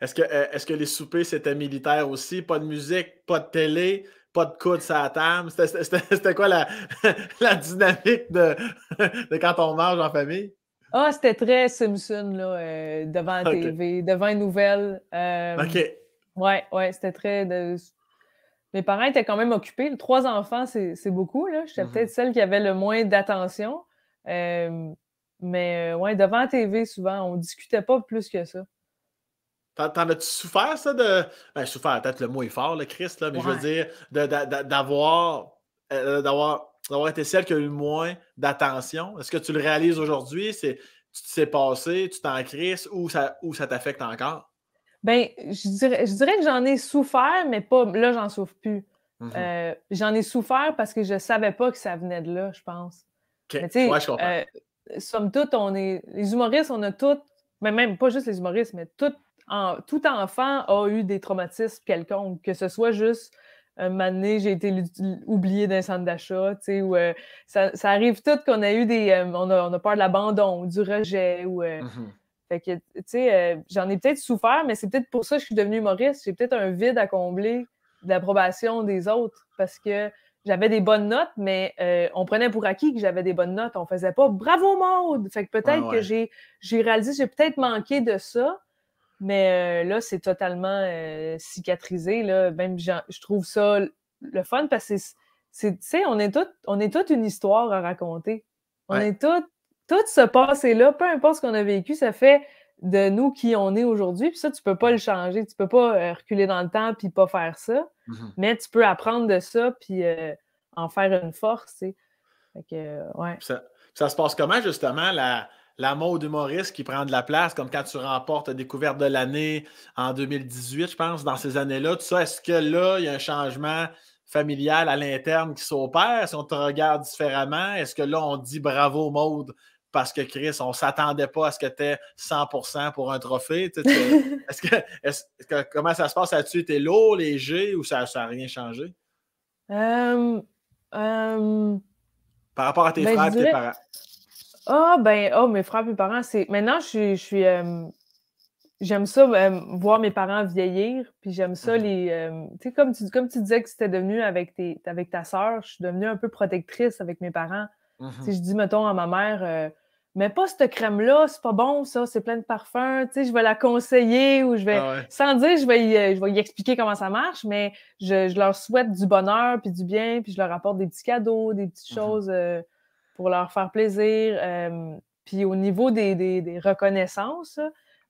Est-ce que, est que les soupers, c'était militaire aussi? Pas de musique, pas de télé, pas de coude à la table? C'était quoi la, dynamique de quand on mange en famille?
Ah, c'était très Simpson, là, euh, devant la TV, devant les nouvelles. Euh, OK. Ouais, ouais, c'était très. Mes parents étaient quand même occupés. Trois enfants, c'est beaucoup, là. J'étais mhm. peut-être celle qui avait le moins d'attention. Euh, mais, ouais, devant la TV, souvent, on discutait pas plus que ça.
T'en as-tu souffert, ça, de. Ben, souffert, peut-être le mot est fort, le Christ, là, mais je veux dire, d'avoir. d'avoir d'avoir été celle qui a eu le moins d'attention? Est-ce que tu le réalises aujourd'hui? C'est tu t'es passé, tu t'en crises ou ça, ou ça t'affecte encore?
Bien, je dirais, que j'en ai souffert, mais pas là, j'en souffre plus. Mm-hmm. Euh, j'en ai souffert parce que je savais pas que ça venait de là, je pense. Mais tu sais, euh, somme toute, on est. Les humoristes, on a toutes, mais même pas juste les humoristes, mais tout, en, tout enfant a eu des traumatismes quelconques, que ce soit juste un j'ai été oubliée d'un centre d'achat, tu sais, où euh, ça, arrive tout qu'on a eu des... Euh, on, a, peur de l'abandon, du rejet, ou... Euh, mmh fait que, tu sais, j'en ai peut-être souffert, mais c'est peut-être pour ça que je suis devenue humoriste. J'ai peut-être un vide à combler d'approbation des autres, parce que j'avais des bonnes notes, mais on prenait pour acquis que j'avais des bonnes notes. On faisait pas « Bravo, mode, Fait que peut-être que j'ai réalisé, j'ai peut-être manqué de ça, mais euh, là, c'est totalement euh, cicatrisé. Même, je trouve ça le fun parce que, tu sais, on, est toutes toute une histoire à raconter. On est tout, tout ce passé-là, peu importe ce qu'on a vécu, ça fait de nous qui on est aujourd'hui. Puis ça, tu peux pas le changer. Tu peux pas euh, reculer dans le temps puis pas faire ça. Mm-hmm. Mais tu peux apprendre de ça puis en faire une force, tu ouais.
Ça, ça se passe comment, justement, la la mode humoriste qui prend de la place, comme quand tu remportes la découverte de l'année en 2018, je pense, dans ces années-là, tout ça, est-ce que là, il y a un changement familial à l'interne qui s'opère? Si on te regarde différemment, est-ce que là, on dit bravo mode parce que Chris, on ne s'attendait pas à ce que tu aies 100% pour un trophée. est-ce que, comment ça se passe là tu été lourd, léger ou ça n'a rien changé?
Euh, euh,
Par rapport à tes ben, frères tes parents.
Ah, ben, oh, mes frères et mes parents, c'est. Maintenant, je suis. Euh, j'aime ça euh, voir mes parents vieillir, puis j'aime ça mhm. les. Euh, tu sais, comme tu, comme tu disais que c'était devenu devenue avec, tes, avec ta sœur, je suis devenue un peu protectrice avec mes parents. Mhm. je dis, mettons, à ma mère, mais pas cette crème-là, c'est pas bon, ça, c'est plein de parfums, tu sais, je vais la conseiller ou je vais, ah sans dire, je vais, y, je vais y expliquer comment ça marche, mais je, je, leur souhaite du bonheur, puis du bien, puis je leur apporte des petits cadeaux, des petites mhm. choses pour leur faire plaisir. puis au niveau des, des, reconnaissances,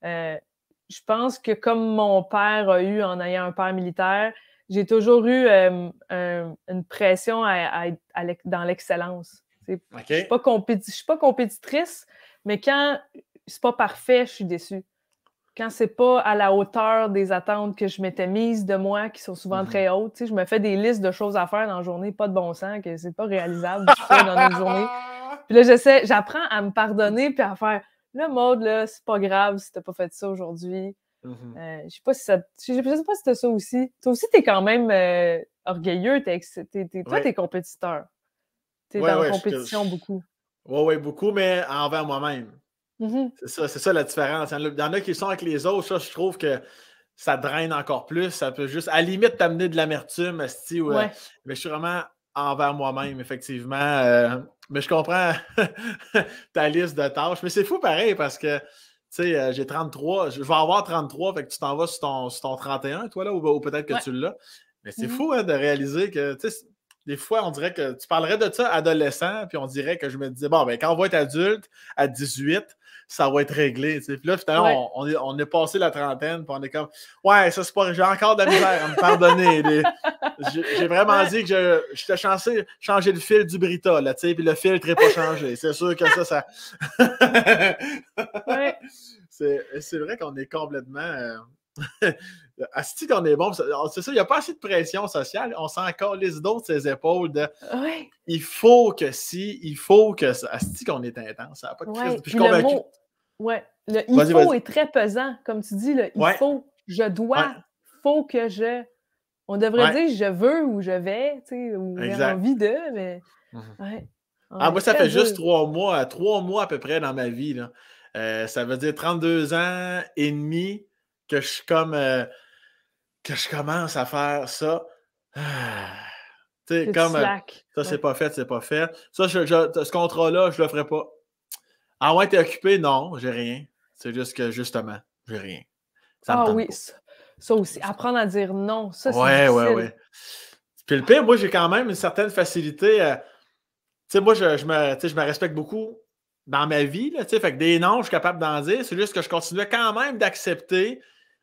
euh, je pense que comme mon père a eu en ayant un père militaire, j'ai toujours eu une pression à, dans l'excellence. Je ne suis, suis pas compétitrice, mais quand c'est pas parfait, je suis déçue quand c'est pas à la hauteur des attentes que je m'étais mise de moi, qui sont souvent mhm. très hautes, je me fais des listes de choses à faire dans la journée, pas de bon sens, que c'est pas réalisable dans une journée. Puis là, j'essaie, j'apprends à me pardonner puis à faire le mode, là, c'est pas grave si t'as pas fait ça aujourd'hui. Mhm. Euh, je sais pas si ça. Je pas si t'as ça aussi. Toi aussi, t'es quand même euh, orgueilleux. T'es, toi, t'es compétiteur. T'es dans la compétition beaucoup.
Oui, oui, beaucoup, mais envers moi-même. Mhm. C'est ça, la différence. Il y en a qui sont avec les autres, ça, je trouve que ça draine encore plus. Ça peut juste, à la limite, t'amener de l'amertume, ouais. Euh, ouais. mais je suis vraiment envers moi-même, effectivement. Euh, mais je comprends ta liste de tâches. Mais c'est fou pareil parce que, tu sais, euh, j'ai 33, je vais avoir 33, fait que tu t'en vas sur ton, 31, toi, là, ou, peut-être que tu l'as. Mais c'est mhm. fou hein, de réaliser que, tu sais, des fois, on dirait que tu parlerais de ça adolescent, puis on dirait que je me disais, bon, ben, quand on va être adulte, à 18, ça va être réglé. Puis là, finalement, on, on, est, passé la trentaine, puis on est comme Ouais, ça c'est pas. J'ai encore de la à me pardonner. J'ai vraiment dit que j'étais de changer le fil du Brita, là, tu sais, puis le filtre n'est pas changé. C'est sûr que ça, ça. C'est vrai qu'on est complètement. Euh, asti qu'on est bon, ah, c'est ça, il n'y a pas assez de pression sociale. On s'en les d'autres ses épaules de il faut que si, il faut que ça. Asti qu'on est intense. Ça pas de crise. Puis je suis convaincu.
Ouais. Le il faut est très pesant. Comme tu dis, le il faut, je dois, faut que je. On devrait dire je veux ou je vais, tu sais, ou j'ai envie de, mais. Mhm. Ah, moi, ça fait juste trois
mois, trois mois à peu près dans ma vie. Euh, ça veut dire 32 ans et demi que je suis comme. Euh, que je commence à faire ça. Ah, tu sais, comme, euh, ça, c'est pas fait, c'est pas fait. Ça, ce contrat-là, je le ferai pas. Ah ouais, t'es occupé? Non, j'ai rien. C'est juste que, justement, j'ai rien. ah oui,
ça, aussi. Apprendre à dire non, ça, c'est Ouais, ouais, ouais.
Puis le pire, moi, j'ai quand même une certaine facilité. tu sais, moi, je, je, me, je me respecte beaucoup dans ma vie. Là, fait que des noms, je suis capable d'en dire. C'est juste que je continuais quand même d'accepter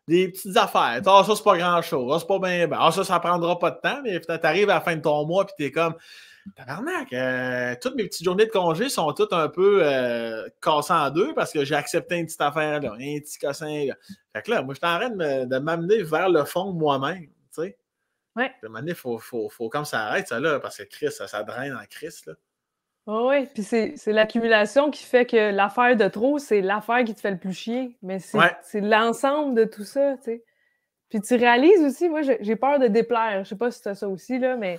des petites affaires. Ah, ça, c'est pas grand-chose. Ah, c'est pas bien. Ben, ah, ça, ça prendra pas de temps. Mais tu arrives à la fin de ton mois, puis t'es comme. Tabarnak, euh, toutes mes petites journées de congé sont toutes un peu euh, cassées en deux parce que j'ai accepté une petite affaire, un petit cassin. là, moi, je t'arrête de m'amener vers le fond moi-même. Tu sais. Ouais. De m'amener, il faut, comme ça arrête, ça, là, parce que Chris, ça, draine en Chris, là.
oui, puis c'est l'accumulation qui fait que l'affaire de trop, c'est l'affaire qui te fait le plus chier. Mais c'est l'ensemble de tout ça, tu sais. Puis tu réalises aussi, moi, j'ai peur de déplaire. Je sais pas si tu ça aussi, là, mais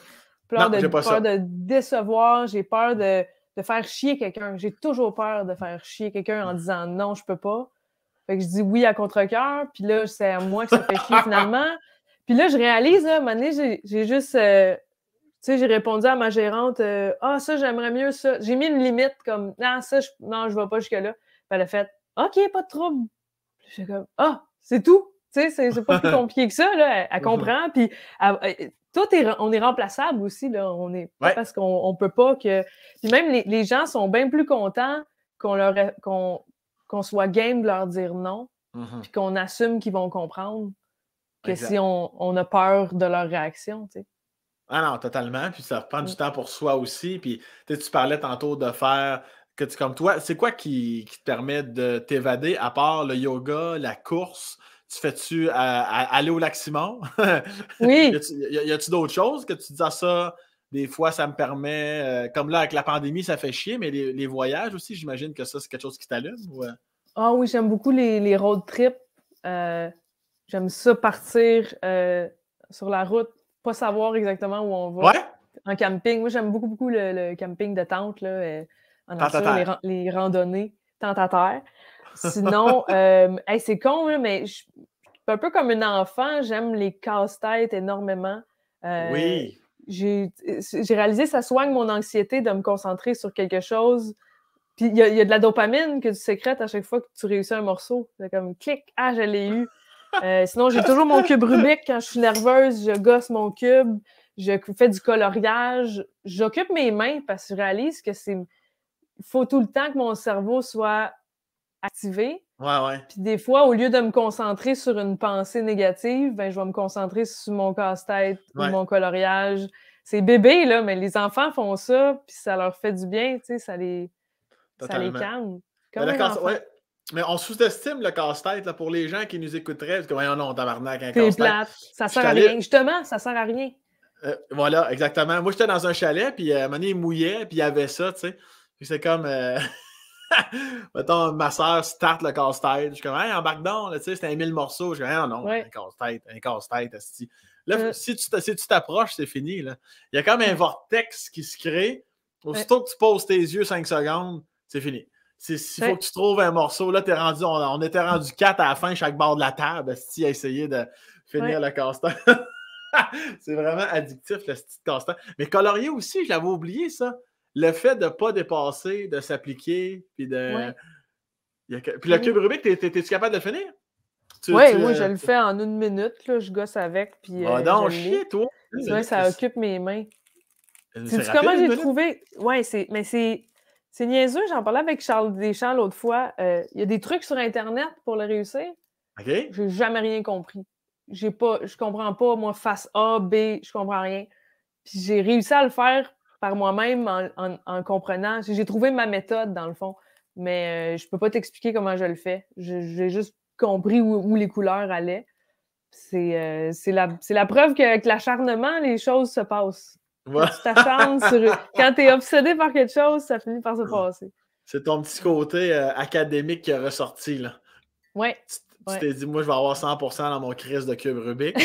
peur, de, peur de décevoir, j'ai peur de, faire chier quelqu'un. J'ai toujours peur de faire chier quelqu'un en disant non, je peux pas. Fait que je dis oui à contre-cœur, puis là, c'est à moi que ça fait chier finalement. Puis là, je réalise, là, à j'ai juste. Euh, tu sais, j'ai répondu à ma gérante, euh, ah, ça, j'aimerais mieux ça. J'ai mis une limite comme, non, ah, ça, je, non, je vais pas jusque-là. elle a fait, OK, pas de trouble. J'ai comme, ah, c'est tout. Tu sais, c'est pas plus compliqué que ça, là. Elle, comprend. Puis, tout est, on est remplaçable aussi, là. On est parce qu'on ne peut pas que. Puis même les, gens sont bien plus contents qu'on leur qu'on soit game de leur dire non, mm-hmm. puis qu'on assume qu'ils vont comprendre que si on, a peur de leur réaction, tu
Ah non, totalement. Puis ça prend du mm. temps pour soi aussi. Puis tu parlais tantôt de faire que tu comme toi. C'est quoi qui, qui, te permet de t'évader à part le yoga, la course? tu fais-tu euh, aller au lac Simon? oui. y a-tu d'autres choses que tu dis à ah, ça? Des fois, ça me permet, euh, comme là, avec la pandémie, ça fait chier, mais les, voyages aussi, j'imagine que ça, c'est quelque chose qui t'allume. Euh?
Ah oui, j'aime beaucoup les, road trips. j'aime ça partir sur la route, pas savoir exactement où on va. Ouais? En camping. Moi, j'aime beaucoup, beaucoup le, camping de tente, là, en les, randonnées, tente Sinon, euh, c'est con, mais je un peu comme une enfant. J'aime les casse-têtes énormément. Euh, oui. J'ai réalisé que ça soigne mon anxiété de me concentrer sur quelque chose. Puis il y, a de la dopamine que tu sécrètes à chaque fois que tu réussis un morceau. C'est comme clic, ah, je l'ai eu. Euh, sinon, j'ai toujours mon cube Rubik. Quand je suis nerveuse, je gosse mon cube, je fais du coloriage, j'occupe mes mains parce que je réalise que c'est. Il faut tout le temps que mon cerveau soit activé. Puis des fois, au lieu de me concentrer sur une pensée négative, ben, je vais me concentrer sur mon casse-tête ou mon coloriage. C'est bébé, là, mais les enfants font ça, puis ça leur fait du bien, tu ça les,
ça les calme. mais, on sous-estime le casse-tête pour les gens qui nous écouteraient, parce que voyons, non, tabarnak, un casse-tête.
ça sert à rien. Justement, ça sert à rien.
Euh, voilà, exactement. Moi, j'étais dans un chalet, puis euh, à un moment il mouillait, puis il y avait ça, tu sais. c'est comme... Euh, mettons, ma soeur start le casse-tête. Je suis comme, hey, embarque donc, tu sais, c'était un mille morceaux. Je suis comme, ah non, un casse-tête, un casse-tête, Là, euh. si tu t'approches, c'est fini. Là. Il y a comme un vortex qui se crée. Aussitôt que tu poses tes yeux 5 secondes, c'est fini. S'il faut que tu trouves un morceau, là, es rendu, on, était rendu quatre à la fin, chaque bord de la table, si à essayé de finir le casse-tête. c'est vraiment addictif, le petit casse-tête. Mais colorier aussi, je l'avais oublié, ça le fait de ne pas dépasser, de s'appliquer, puis de. Puis le cube Rubik, t'es-tu capable de le finir? oui, moi, je euh, le fais
en une minute, là, je gosse avec. Puis, ah chier, toi! ça occupe mes mains. C'est comment j'ai trouvé? Oui, mais c'est. C'est niaiseux, j'en parlais avec Charles Deschamps l'autre fois. Euh, il y a des trucs sur Internet pour le réussir. OK. J'ai jamais rien compris. J'ai pas, je comprends pas, moi, face A, B, je comprends rien. Puis j'ai réussi à le faire par moi-même en, comprenant. J'ai trouvé ma méthode, dans le fond, mais euh, je peux pas t'expliquer comment je le fais. J'ai juste compris où, les couleurs allaient. C'est euh, la, la, preuve qu'avec l'acharnement, les choses se passent. Quand tu Quand es obsédé par quelque chose, ça finit par se passer.
C'est ton petit côté euh, académique qui est ressorti, là.
Ouais. Tu t'es
dit, moi, je vais avoir 100% dans mon crise de cube Rubik.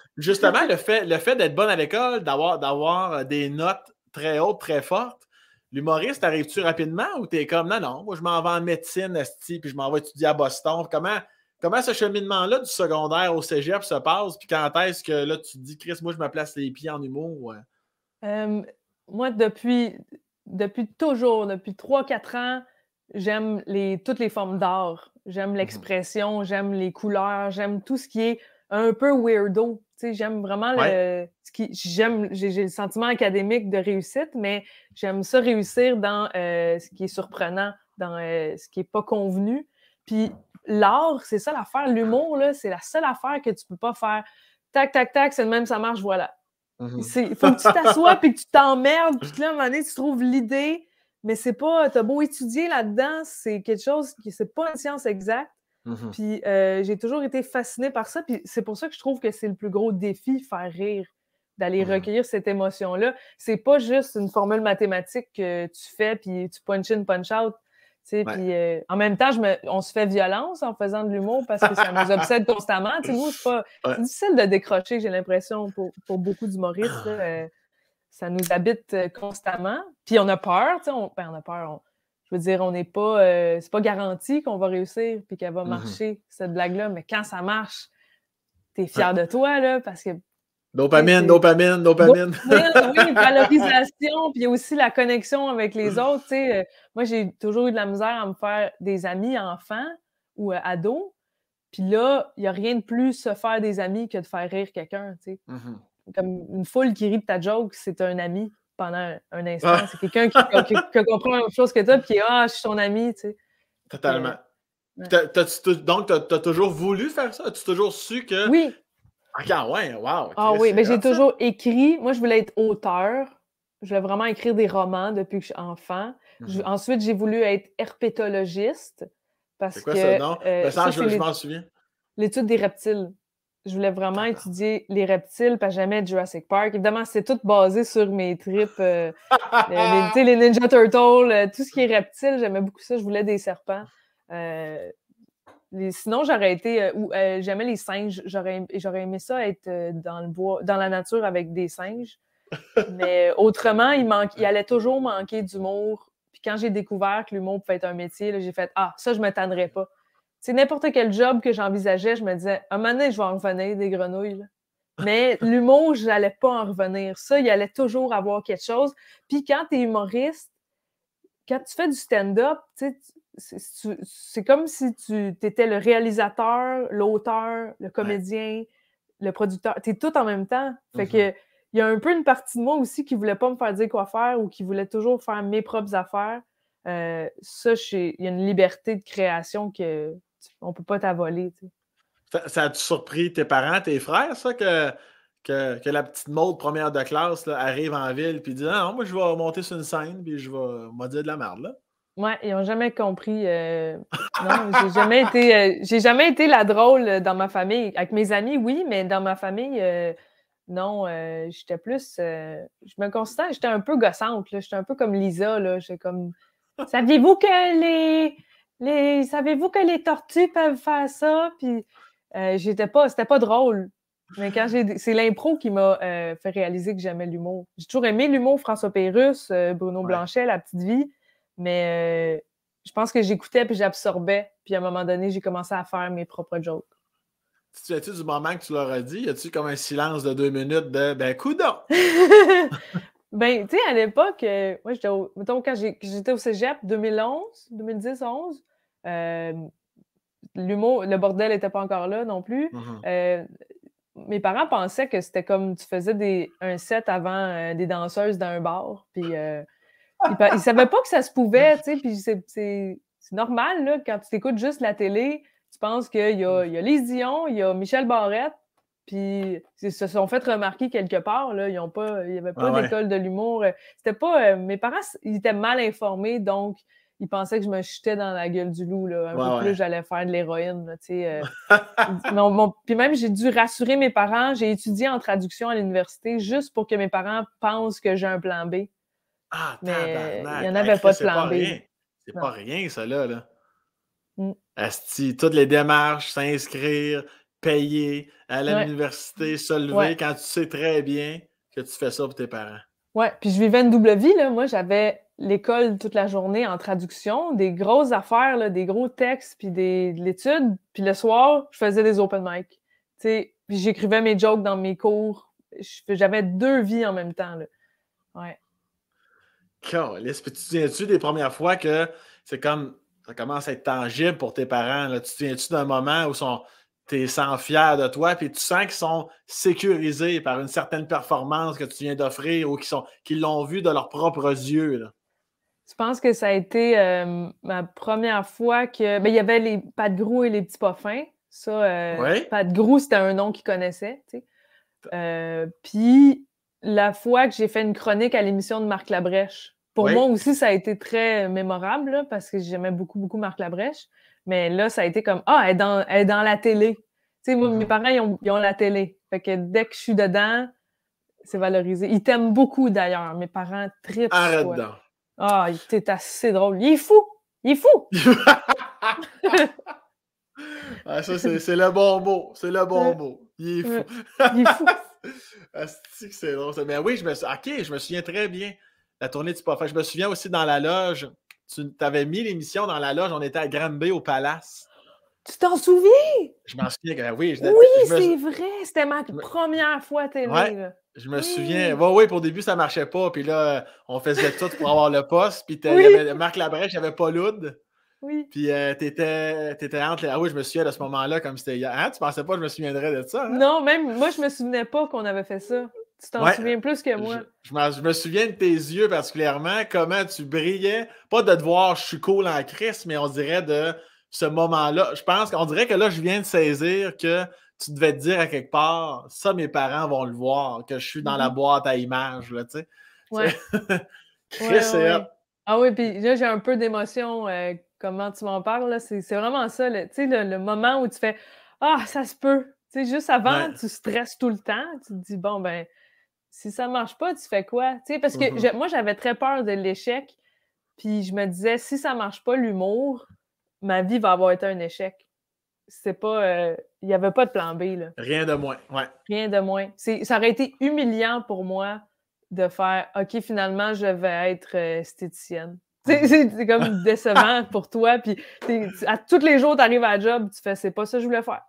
justement, le fait, le fait d'être bonne à l'école, d'avoir, euh, des notes très hautes, très fortes, l'humoriste, arrives-tu rapidement ou t'es comme, non, non, moi, je m'en vais en médecine, Asti, puis je m'en vais étudier à Boston. Comment, comment ce cheminement-là du secondaire au cégep se passe? Puis quand est-ce que là, tu te dis, Chris, moi, je me place les pieds en humour? Euh?
Euh, moi, depuis, depuis toujours, depuis 3-4 ans, J'aime les, toutes les formes d'art. J'aime mhm. l'expression, j'aime les couleurs, j'aime tout ce qui est un peu weirdo. J'aime vraiment le, ce qui. J'aime, j'ai, le sentiment académique de réussite, mais j'aime ça réussir dans euh, ce qui est surprenant, dans euh, ce qui est pas convenu. Puis l'art, c'est ça l'affaire. L'humour, là, c'est la seule affaire que tu peux pas faire. Tac, tac, tac, c'est le même, ça marche, voilà. Il mhm. faut que tu t'assoies puis que tu t'emmerdes, puis là, un moment donné, tu trouves l'idée mais c'est pas, t'as beau étudier là-dedans, c'est quelque chose qui, c'est pas une science exacte. Mm-hmm. Puis euh, j'ai toujours été fascinée par ça. Puis c'est pour ça que je trouve que c'est le plus gros défi, faire rire, d'aller mm-hmm. recueillir cette émotion-là. C'est pas juste une formule mathématique que tu fais, puis tu punch in, punch out. Puis euh, en même temps, je on se fait violence en faisant de l'humour parce que ça nous obsède constamment. c'est difficile de décrocher, j'ai l'impression, pour, beaucoup d'humoristes. Ah. Euh ça nous habite euh, constamment. Puis on a peur, on, sais. Ben, on a peur. je veux dire, on n'est pas, euh, c'est pas garanti qu'on va réussir puis qu'elle va mm-hmm. marcher, cette blague-là. Mais quand ça marche, tu es fier de toi, là, parce que.
Dopamine, dopamine, dopamine. dopamine oui,
valorisation, puis aussi la connexion avec les mm-hmm. autres. sais. Euh, moi, j'ai toujours eu de la misère à me faire des amis enfants ou ados. Puis là, il n'y a rien de plus se faire des amis que de faire rire quelqu'un. tu sais. Mm-hmm comme une foule qui rit de ta joke, c'est un ami pendant un, instant. Ah. C'est quelqu'un qui, comprend la même chose que toi, puis ah, je suis ton ami, tu
Totalement. Euh, donc, tu as, toujours voulu faire ça? As-tu toujours su que. Oui. Ah, ouais, wow. Ah oui, mais j'ai toujours
écrit. Moi, je voulais être auteur. Je voulais vraiment écrire des romans depuis que je suis enfant. Mhm. ensuite, j'ai voulu être herpétologiste. C'est quoi que, ça, euh, ben, je m'en souviens. L'étude des reptiles je voulais vraiment étudier les reptiles, pas jamais j'aimais Jurassic Park. Évidemment, c'est tout basé sur mes tripes, euh, euh, les, Ninja Turtles, euh, tout ce qui est reptile. j'aimais beaucoup ça. Je voulais des serpents. sinon, j'aurais été... ou J'aimais les singes. J'aurais aimé ça, être dans le bois, dans la nature avec des singes. Mais autrement, il, allait toujours manquer d'humour. Puis quand j'ai découvert que l'humour pouvait être un métier, j'ai fait « Ah, ça, je ne me pas » c'est n'importe quel job que j'envisageais, je me disais, à un moment donné, je vais en revenir des grenouilles. Mais l'humour, je n'allais pas en revenir. Ça, il allait toujours avoir quelque chose. Puis quand tu es humoriste, quand tu fais du stand-up, c'est comme si tu étais le réalisateur, l'auteur, le comédien, le producteur. Tu es tout en même temps. Fait que mm-hmm. il y a un peu une partie de moi aussi qui ne voulait pas me faire dire quoi faire ou qui voulait toujours faire mes propres affaires. Euh, ça, il y a une liberté de création que on peut pas t'avoler.
Ça, ça a surpris tes parents, tes frères, ça, que, que, la petite mode première de classe arrive en ville puis dit Non, «Ah, moi, je vais monter sur une scène puis je vais dire de la merde. Là.
Ouais, ils n'ont jamais compris. Euh, non, j'ai jamais été, euh, jamais été la drôle euh, dans ma famille. Avec mes amis, oui, mais dans ma famille, non, j'étais plus. Je me considère, j'étais un peu gossante. J'étais un peu comme Lisa. Là, j'étais comme. Saviez-vous que les savez-vous que les tortues peuvent faire ça? Puis euh, j'étais pas, c'était pas drôle. Mais quand j'ai, c'est l'impro qui m'a euh, fait réaliser que j'aimais l'humour. J'ai toujours aimé l'humour François Pérus, euh, Bruno Blanchet, La Petite Vie, mais je pense que j'écoutais puis j'absorbais. Puis à un moment donné, j'ai commencé à faire mes propres jokes.
Tu te tu du moment que tu leur as dit? Y a-tu comme un silence de deux minutes de ben, coudon?
ben, tu sais, à l'époque, moi, j'étais au, mettons, quand j'étais au cégep, 2011, 2010, 11, l'humour, le bordel n'était pas encore là non plus. Mmh mes parents pensaient que c'était comme tu faisais des, un set avant euh, des danseuses dans un bar. Puis euh, ils, ne savaient pas que ça se pouvait, tu Puis c'est, normal, là, quand tu écoutes juste la télé, tu penses qu'il y a, il y Lise Dion, il y a Michel Barrette, puis ils se sont fait remarquer quelque part, là. Ils ont pas, il n'y avait pas d'école de l'humour. C'était pas. Euh, mes parents, ils étaient mal informés, donc il pensait que je me chutais dans la gueule du loup. Là. Un peu plus, j'allais faire de l'héroïne. Euh. Puis même, j'ai dû rassurer mes parents. J'ai étudié en traduction à l'université juste pour que mes parents pensent que j'ai un plan B. Ah, Mais il n'y en avait pas de plan B.
C'est pas rien, ça, là. Mm. Asti, toutes les démarches, s'inscrire, payer, aller à l'université, mm. se lever, quand tu sais très bien que tu fais ça pour tes parents.
Ouais, puis je vivais une double vie, là. Moi, j'avais l'école toute la journée en traduction, des grosses affaires, là, des gros textes, puis des, de l'étude. Puis le soir, je faisais des open mic. Puis j'écrivais mes jokes dans mes cours. J'avais deux vies en même temps. Là. Ouais.
Puis tu te souviens-tu des premières fois que c'est comme ça commence à être tangible pour tes parents? Là. Tu te souviens-tu d'un moment où sont tu sans fier de toi, puis tu sens qu'ils sont sécurisés par une certaine performance que tu viens d'offrir ou qu'ils sont l'ont vu de leurs propres yeux. Là.
Je pense que ça a été euh, ma première fois que. Ben, il y avait les pâtes gros et les petits pas Ça, euh, pâtes c'était un nom qu'ils connaissaient. Euh, puis la fois que j'ai fait une chronique à l'émission de Marc Labrèche. Pour moi aussi, ça a été très mémorable parce que j'aimais beaucoup, beaucoup Marc Labrèche. Mais là, ça a été comme Ah, elle est dans, la télé. mes mm-hmm. parents, ils ont, la télé. Fait que dès que je suis dedans, c'est valorisé. Ils t'aiment beaucoup d'ailleurs. Mes parents très Arrête dedans. Ah, il était assez drôle. Il est fou! Il est fou!
ah, ça, c'est le bon mot. C'est le bon mot. Il est fou. Il est fou. ah, c'est drôle. Mais oui, je me, ok, je me souviens très bien. La tournée du Parfait. Je me souviens aussi dans la loge. Tu t'avais mis l'émission dans la loge. On était à Grande au Palace.
Tu t'en souviens?
Je m'en souviens. Euh, oui, oui, c'est
vrai. C'était ma première fois à télé.
Je me souviens. Oui, oui, pour début, ça marchait pas. Puis là, on faisait tout pour avoir le poste. Puis oui. avait Marc Labrèche, pas Loud. Oui. Puis euh, tu étais entre les... Ah oui, je me souviens de ce moment-là comme c'était hier. Hein, tu pensais pas que je me souviendrais de ça? Hein?
Non, même moi, je me souvenais pas qu'on avait fait ça. Tu t'en souviens plus que moi.
Je, me souviens de tes yeux particulièrement, comment tu brillais. Pas de te voir, je suis cool en crise, mais on dirait de ce moment-là. Je pense qu'on dirait que là, je viens de saisir que tu devais te dire à quelque part, ça, mes parents vont le voir, que je suis dans la mm-hmm. boîte à images, là, tu sais.
Ouais. ouais, Ah oui, puis là, j'ai un peu d'émotion, euh, comment tu m'en parles, là. C'est vraiment ça, tu sais, le, moment où tu fais « Ah, ça se peut! » Tu sais, juste avant, tu stresses tout le temps, tu te dis « Bon, ben, si ça marche pas, tu fais quoi? » Tu sais, parce que mm-hmm. moi, j'avais très peur de l'échec, puis je me disais « Si ça marche pas, l'humour, ma vie va avoir été un échec. » c'est pas. Euh, il y n'y avait pas de plan B. Là.
Rien de moins. Ouais.
Rien de moins. Ça aurait été humiliant pour moi de faire OK, finalement, je vais être euh, esthéticienne. C'est comme décevant pour toi. Puis à tous les jours, tu arrives à la job, tu fais c'est pas ça que je voulais faire.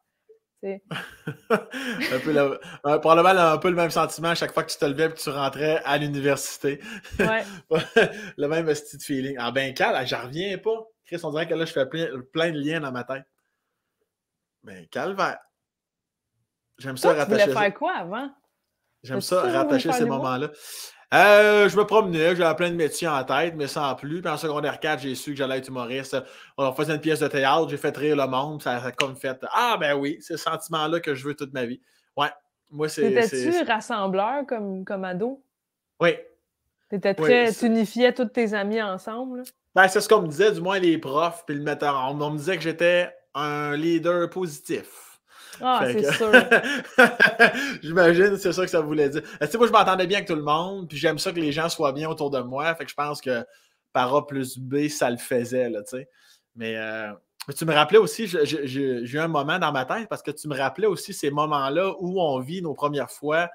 un
peu le, mal un peu le même sentiment à chaque fois que tu te levais et que tu rentrais à l'université. Ouais. le même petit feeling. Ah ben, Cal, j'en reviens pas. Chris, on dirait que là, je fais plein, plein de liens dans ma tête. Ben, calvaire. J'aime ça rattacher. Tu voulais faire quoi avant? J'aime ça, rattacher ces moments-là. Euh, je me promenais, j'avais plein de métiers en tête, mais sans plus. Puis en secondaire 4, j'ai su que j'allais être humoriste. On faisait une pièce de théâtre, j'ai fait rire le monde, ça a comme fait Ah ben oui, c'est ce sentiment-là que je veux toute ma vie. Ouais. Moi, c'est. T'étais-tu
rassembleur comme, comme ado? Oui. tu unifiais tous tes amis ensemble?
Ben, c'est ce qu'on me disait, du moins les profs, puis le metteur. on me disait que j'étais un leader positif.
Ah, c'est sûr.
J'imagine, c'est ça que ça voulait dire. Tu sais, moi, je m'entendais bien avec tout le monde, puis j'aime ça que les gens soient bien autour de moi. Fait que je pense que par A plus B, ça le faisait, là, tu sais. Mais euh, tu me rappelais aussi, j'ai eu un moment dans ma tête parce que tu me rappelais aussi ces moments-là où on vit nos premières fois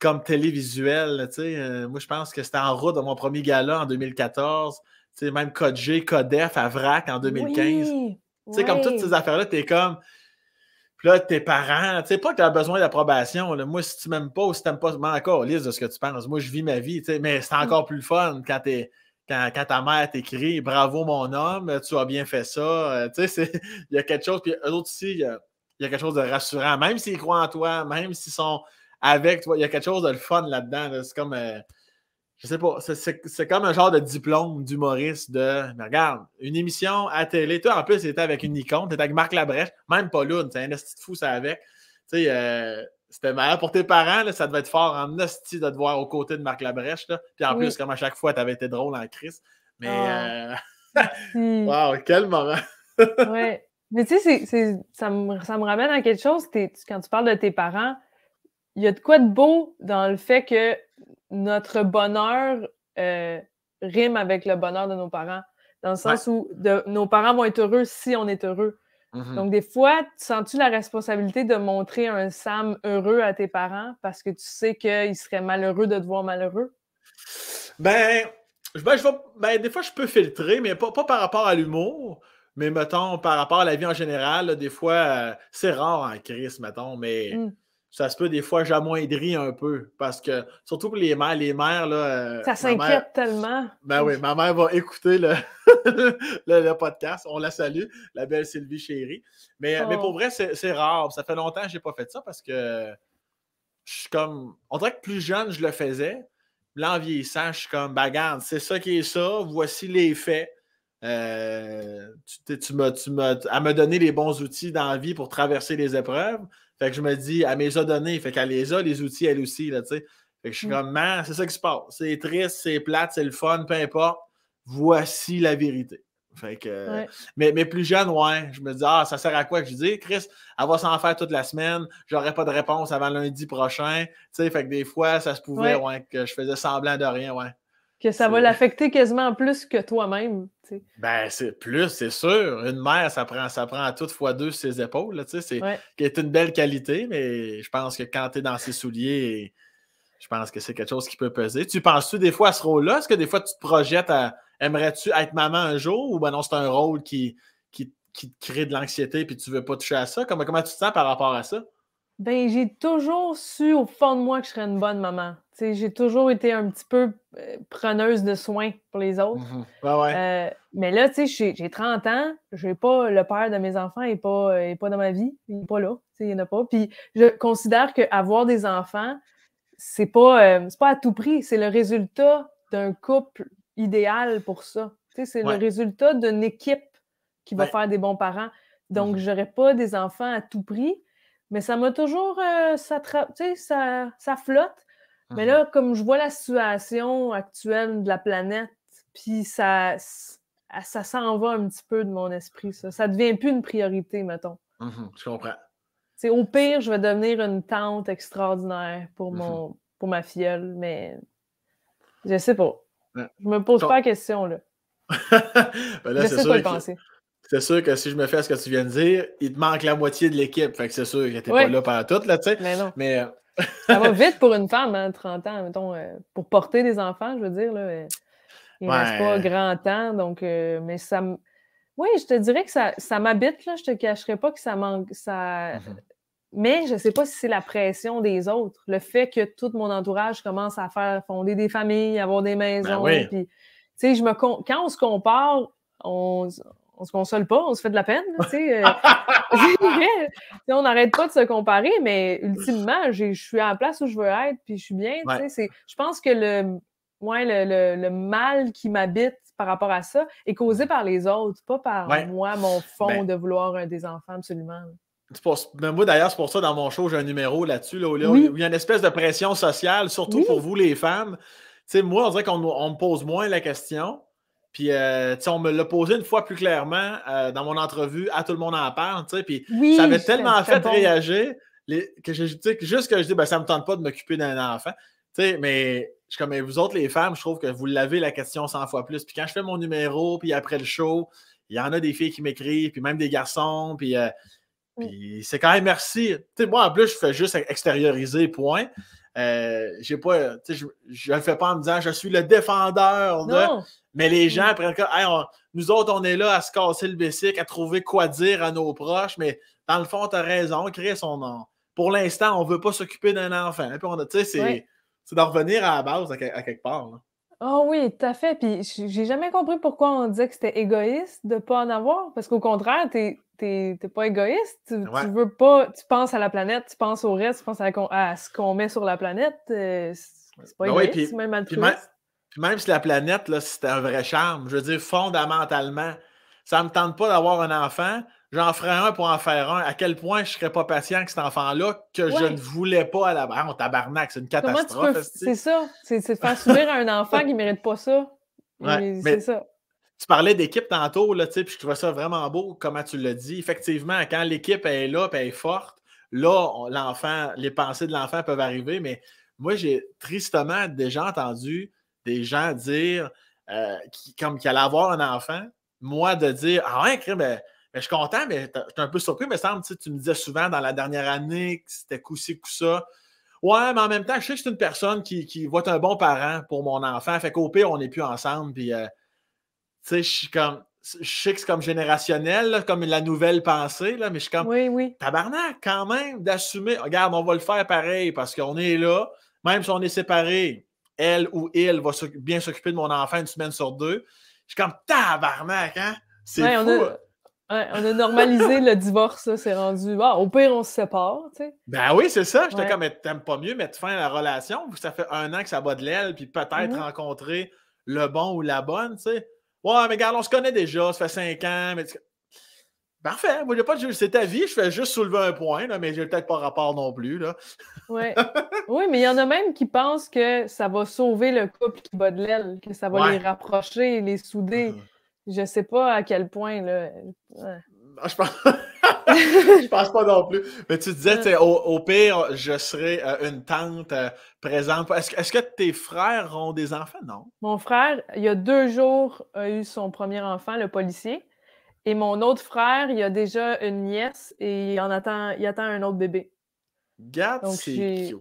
comme télévisuel, tu sais. Euh, moi, je pense que c'était en route de mon premier gala en 2014. Tu sais, même Code G, Codef à VRAC en 2015. Oui. Tu sais, comme toutes ces affaires-là, t'es comme. Puis là, tes parents, tu sais, pas que as besoin d'approbation. Moi, si tu m'aimes pas ou si t'aimes pas, je encore liste de ce que tu penses. Moi, je vis ma vie, tu sais, mais c'est mm. encore plus fun quand Quand, quand, ta mère t'écrit Bravo mon homme, tu as bien fait ça. Euh, tu sais, il y a quelque chose. Puis eux autres aussi, il y, a quelque chose de rassurant. Même s'ils croient en toi, même s'ils sont avec toi, il y a quelque chose de le fun là-dedans. c'est comme. Euh, je sais pas, c'est comme un genre de diplôme d'humoriste de mais regarde, une émission à télé. Toi, en plus, c'était avec une icône, t'étais avec Marc Labrèche, même pas Lune, c'est un esti de fou, ça avec. Tu sais, euh, c'était mal pour tes parents, ça devait être fort en hostie de te voir aux côtés de Marc Labrèche. Là. Puis en plus, comme à chaque fois, t'avais été drôle en crise. Mais ah. euh, hmm. wow, quel moment!
ouais. Mais tu sais, ça, me, ça me ramène à quelque chose. Quand tu parles de tes parents, il y a de quoi de beau dans le fait que notre bonheur euh, rime avec le bonheur de nos parents, dans le sens où nos parents vont être heureux si on est heureux. Mm-hmm. Donc, des fois, sens-tu la responsabilité de montrer un Sam heureux à tes parents parce que tu sais qu'ils seraient malheureux de te voir malheureux?
Ben, ben je ben, des fois, je peux filtrer, mais pas, par rapport à l'humour, mais mettons, par rapport à la vie en général, des fois, euh, c'est rare en crise, mettons, mais. Mm ça se peut des fois j'amoindris un peu parce que surtout pour les mères, les mères là. Euh, ça s'inquiète
tellement. Ben oui,
ma mère va écouter le, le, podcast. On la salue, la belle Sylvie chérie. Mais, mais pour oh. vrai, c'est, rare. Ça fait longtemps que je n'ai pas fait ça parce que je suis comme. On dirait que plus jeune, je le faisais. Là, en vieillissant, je suis comme bagarre, ben, c'est ça qui est ça, voici les faits. Euh, tu, tu, m'as, tu m'as, à me donner les bons outils dans la vie pour traverser les épreuves. Fait que je me dis, à mes a donnés. Fait qu'elle les a, les outils, elle aussi, là, tu sais. je suis mm. comme, man, c'est ça qui se passe. C'est triste, c'est plate, c'est le fun, peu importe. Voici la vérité. Fait mais, plus jeune, ouais, je me dis, ah, ça sert à quoi que je dis, Chris, elle va s'en faire toute la semaine, j'aurai pas de réponse avant lundi prochain. Tu sais, fait que des fois, ça se pouvait, que je faisais semblant de rien, ouais.
Que ça va l'affecter quasiment plus que toi-même.
Ben, c'est plus, c'est sûr. Une mère, ça prend, ça prend à toute fois deux ses épaules. c'est, qui est une belle qualité, mais je pense que quand tu es dans ses souliers, je pense que c'est quelque chose qui peut peser. Tu penses-tu des fois à ce rôle-là? Est-ce que des fois tu te projettes à aimerais-tu être maman un jour ou ben non, c'est un rôle qui, qui, te crée de l'anxiété puis tu veux pas toucher à ça? Comment, comment tu te sens par rapport à ça?
Ben, j'ai toujours su au fond de moi que je serais une bonne maman j'ai toujours été un petit peu euh, preneuse de soins pour les autres. Mmh
euh,
mais là, j'ai 30 ans, j'ai pas le père de mes enfants n'est pas, euh, pas dans ma vie, il n'est pas là, il n'y en a pas. Puis je considère qu'avoir des enfants, c'est pas, pas à tout prix, c'est le résultat d'un couple idéal pour ça. C'est le résultat d'une équipe qui va faire des bons parents. Donc, je mmh j'aurais pas des enfants à tout prix, mais ça m'a toujours, ça, ça flotte mais uh-huh. là, comme je vois la situation actuelle de la planète, puis ça, s'en va un petit peu de mon esprit, ça. Ça devient plus une priorité, mettons. Tu uh-huh, je comprends. au pire, je vais devenir une tante extraordinaire pour, uh-huh. mon, pour ma filleule, mais je sais pas. Je me pose pas la question, là. ben là je sais penser.
C'est sûr que si je me fais ce que tu viens de dire, il te manque la moitié de l'équipe. Fait que c'est sûr que t'es oui. pas là pendant tout, là, tu sais. mais euh,
ça va vite pour une femme, 30 hein, ans, mettons, euh, pour porter des enfants, je veux dire. Là, euh, il ne reste pas grand temps, donc, euh, mais ça Oui, je te dirais que ça, m'habite, là, je te cacherai pas que ça manque. Ça... Mmh mais je ne sais pas si c'est la pression des autres, le fait que tout mon entourage commence à faire fonder des familles, avoir des ben maisons. je me Quand on se compare, on, on se console pas, on se fait de la peine. Euh, on n'arrête pas de se comparer, mais ultimement, je suis à la place où je veux être, puis je suis bien. Je pense que le, le, mal qui m'habite par rapport à ça est causé mmh. par les autres, pas par moi, mon fond ben de vouloir des enfants, absolument.
Ben, moi, d'ailleurs, c'est pour ça, dans mon show, j'ai un numéro là-dessus, là, où, il y a une espèce de pression sociale, surtout pour vous, les femmes. moi, on dirait qu'on me pose moins la question. Puis, euh, sais, on me l'a posé une fois plus clairement euh, dans mon entrevue à Tout le monde en parle. Puis, ça avait tellement fait bon. réagir que je juste que je dis, ben, ça ne me tente pas de m'occuper d'un enfant. mais je comme vous autres, les femmes, je trouve que vous l'avez la question 100 fois plus. Puis, quand je fais mon numéro, puis après le show, il y en a des filles qui m'écrivent, puis même des garçons. Puis, euh, mm. c'est quand même merci. sais, moi, en plus, je fais juste extérioriser, point. Euh, j'ai pas, je ne le fais pas en me disant je suis le défendeur. Mais les gens, après, mm. nous autres, on est là à se casser le bicycle, à trouver quoi dire à nos proches. Mais dans le fond, tu as raison, Chris. son nom Pour l'instant, on veut pas s'occuper d'un enfant. puis on c'est d'en revenir à la base, à, quelque part.
Oh oui, tout à fait. Puis j'ai jamais compris pourquoi on disait que c'était égoïste de ne pas en avoir. Parce qu'au contraire, tu es t'es pas égoïste. Tu, veux pas. Tu penses à la planète, tu penses au reste, tu penses à, ce qu'on met sur la planète. Euh, c'est pas égoïste, même à
même, si la planète, là, c'est un vrai charme, je veux dire, fondamentalement, ça me tente pas d'avoir un enfant, j'en ferai un pour en faire un. À quel point je serais pas patient avec cet enfant-là que je ne voulais pas à la barre. Oh, tabarnak, c'est une catastrophe. C'est
ça. C'est de faire subir à un enfant qui mérite pas ça. c'est ça
tu parlais d'équipe tantôt, là, puis je trouvais ça vraiment beau, comment tu le dis. Effectivement, quand l'équipe est là, elle est forte, là, l'enfant, les pensées de l'enfant peuvent arriver, mais moi, j'ai tristement déjà entendu des gens dire euh, comme qu'il allait avoir un enfant, moi, de dire Ah ouais, ben, ben, je suis content, mais je suis un peu surpris, mais semble, tu me disais souvent dans la dernière année que c'était coup ci, coup ça. Ouais, mais en même temps, je sais que c'est une personne qui, voit un bon parent pour mon enfant. Fait qu'au pire, on n'est plus ensemble, puis euh, je suis comme. Je sais que c'est comme générationnel, comme la nouvelle pensée, là, mais je suis comme oui, tabarnak quand même d'assumer. Regarde, on va le faire pareil parce qu'on est là, même si on est séparés, elle ou il va bien s'occuper de mon enfant une semaine sur deux. Je suis comme tabarnak, hein? C'est On
a... normalisé le divorce, c'est rendu. au pire, on se sépare, tu sais. Ben oui, c'est ça. J'étais comme,
t'aimes pas mieux mettre fin à la relation. Ça fait un an que ça bat de l'aile, puis peut-être mm-hmm. rencontrer le bon ou la bonne, tu sais. Ouais, mais regarde, on se connaît déjà, ça fait cinq ans. Mais... Parfait, moi, j'ai pas de C'est ta vie, je fais juste soulever un point, là, mais j'ai peut-être pas rapport non plus. Là.
oui, mais il y en a même qui pensent que ça va sauver le couple qui bat de l'aile, que ça va les rapprocher, les souder. Euh. Je sais pas à quel point. Là. Ah, je pense. je pense pas non plus.
Mais tu disais, au, au, pire, je serai euh, une tante euh, présente. Est-ce, que tes frères ont des enfants? Non.
Mon frère, il y a deux jours, a eu son premier enfant, le policier. Et mon autre frère, il a déjà une nièce et il attend, il attend un autre bébé.
Garde, c'est cute.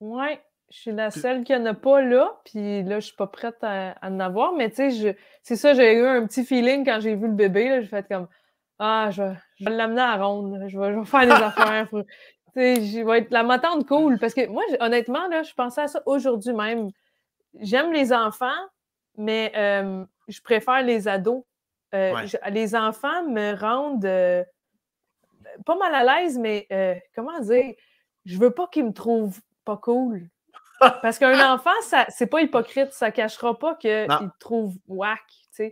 Ouais, je suis la seule qui n'en a pas là, puis là, je suis pas prête à, en avoir, mais tu sais, c'est ça, j'ai eu un petit feeling quand j'ai vu le bébé, j'ai fait comme ah, je vais, l'amener à ronde, je vais, faire des affaires. sais, « Je vais être la matante cool. Parce que moi, honnêtement, là, je pensais à ça aujourd'hui même. J'aime les enfants, mais je préfère les ados. Euh, les enfants me rendent euh, pas mal à l'aise, mais euh, comment dire? Je veux pas qu'ils me trouvent pas cool. Parce qu'un enfant, c'est pas hypocrite, ça cachera pas qu'il te trouve whack.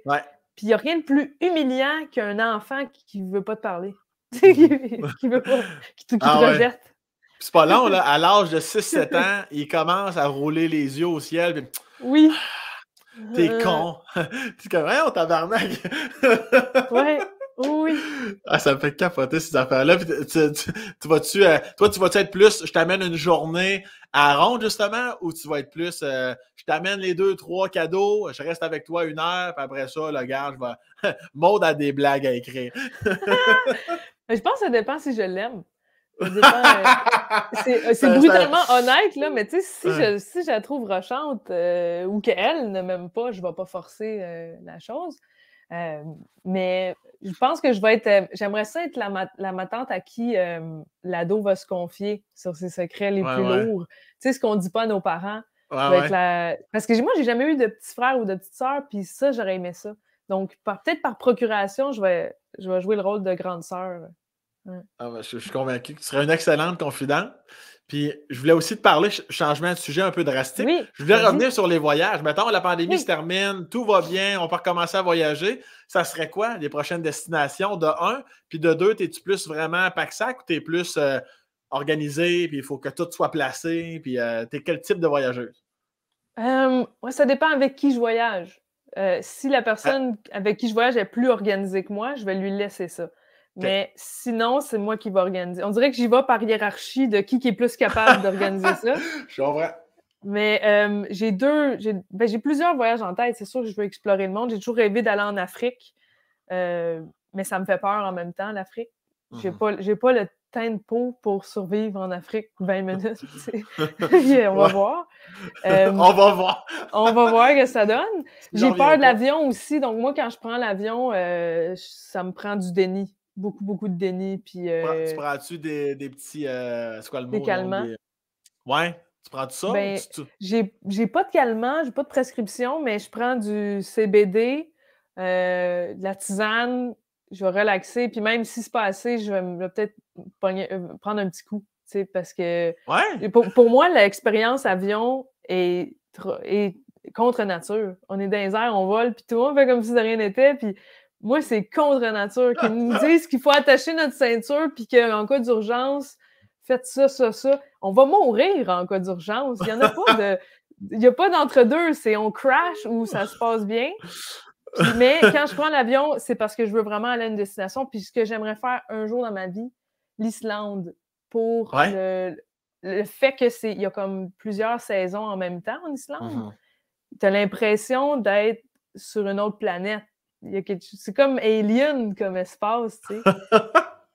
Ouais. Puis il n'y a rien de plus humiliant qu'un enfant qui ne veut pas te parler. Mm-hmm. qui veut pas, qui, te ah rejette.
C'est pas long, là. À l'âge de 6-7 ans, il commence à rouler les yeux au ciel.
Oui. Ah, t'es euh, con.
tu es comme, hey, on tabarnak. ouais. Oui. Ah, ça me fait capoter ces affaires-là. Tu, tu, vas-tu, euh, toi, tu vas-tu être plus, je t'amène une journée à ronde, justement, ou tu vas être plus, euh, je t'amène les deux, trois cadeaux, je reste avec toi une heure, puis après ça, le gars, je vais. Maud a des blagues à écrire.
je pense que ça dépend si je l'aime. Euh, c'est brutalement honnête, là, mais tu sais, si, je, si je la trouve rochante ou qu'elle ne m'aime pas, je ne vais pas forcer la chose. mais je pense que je vais être. Euh, j'aimerais ça être la, ma, tante matante à qui euh, l'ado va se confier sur ses secrets les plus lourds. Tu sais, ce qu'on ne dit pas à nos parents.
Parce
que moi, j'ai jamais eu de petit frère ou de petite sœur, puis ça, j'aurais aimé ça. Donc, peut-être par procuration, je vais, je vais jouer le rôle de grande sœur.
Ah, ben, je, suis convaincu que tu serais une excellente confidente. Puis je voulais aussi te parler, changement de sujet un peu drastique. Je voulais revenir sur les voyages. Mettons, la pandémie se termine, tout va bien, on peut recommencer à voyager. Ça serait quoi les prochaines destinations de un? Puis de deux, es-tu plus vraiment pack-sac ou t'es plus euh, organisé, puis il faut que tout soit placé? Puis tu euh, t'es quel type de voyageuse?
Euh, ça dépend avec qui je voyage. si la ah. personne avec qui je voyage est plus organisée que moi, je vais lui laisser ça. Mais sinon, c'est moi qui vais organiser. On dirait que j'y vais par hiérarchie de qui, qui est plus capable d'organiser ça. Je vrai Mais euh, j'ai deux, ben, j'ai plusieurs voyages en tête. C'est sûr que je veux explorer le monde. J'ai toujours rêvé d'aller en Afrique, euh, mais ça me fait peur en même temps, l'Afrique. J'ai n'ai mhm. pas, le teint de peau pour survivre en Afrique 20 minutes. Euh, on va voir. on va voir. on va voir que ça donne. J'ai peur de l'avion aussi. Donc, moi, quand je prends l'avion, euh, ça me prend du déni beaucoup, beaucoup de déni. Puis, Tu euh,
prends-tu des, petits. Euh, quoi le mot? Des calmants. Ouais. Tu prends tout ça? Ben,
j'ai pas de calmant, j'ai pas de prescription, mais je prends du CBD, euh, de la tisane, je vais relaxer. Puis même si c'est pas assez, je vais, peut-être euh, prendre un petit coup. Parce que pour, moi, l'expérience avion est, est contre nature. On est dans les airs, on vole, puis tout le fait comme si de rien n'était. Puis moi, c'est contre nature qu'ils nous disent qu'il faut attacher notre ceinture puis qu'en cas d'urgence, faites ça, ça, ça. On va mourir en cas d'urgence. Il n'y en a pas de. a pas d'entre-deux, c'est on crash ou ça se passe bien. mais quand je prends l'avion, c'est parce que je veux vraiment aller à une destination. Puis ce que j'aimerais faire un jour dans ma vie, l'Islande, pour le, fait que c'est. Il y a comme plusieurs saisons en même temps en Islande. Mm-hmm. Tu as l'impression d'être sur une autre planète. C'est comme Alien comme espace, tu sais.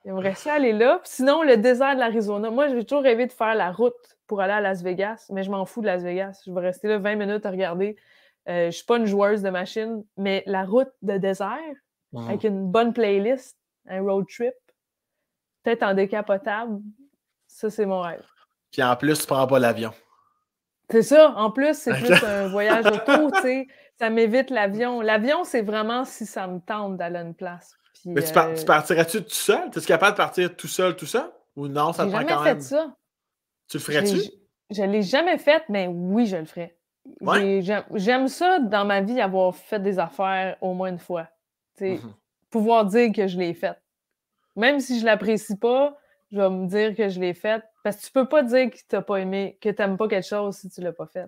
J'aimerais ça aller là. sinon, le désert de l'Arizona. Moi, j'ai toujours rêvé de faire la route pour aller à Las Vegas, mais je m'en fous de Las Vegas. Je vais rester là 20 minutes à regarder. Je euh, je suis pas une joueuse de machine, mais la route de désert, avec une bonne playlist, un road trip, peut-être en décapotable, ça, c'est mon rêve.
Puis en plus, tu prends pas l'avion.
C'est ça. En plus, c'est plus un voyage autour, tu sais. Ça m'évite l'avion. L'avion, c'est vraiment si ça me tente d'aller à une place.
Mais tu, euh, tu partirais-tu tout seul? es capable de partir tout seul, tout seul? Ou non, ça te prend quand fait ça. Tu le ferais-tu?
je ne l'ai jamais fait, mais oui, je le ferais. J'aime, ça dans ma vie, avoir fait des affaires au moins une fois. Mm-hmm. Pouvoir dire que je l'ai fait. Même si je l'apprécie pas, je vais me dire que je l'ai fait. Parce que tu peux pas dire que tu n'as pas aimé, que tu n'aimes pas quelque chose si tu ne l'as pas fait.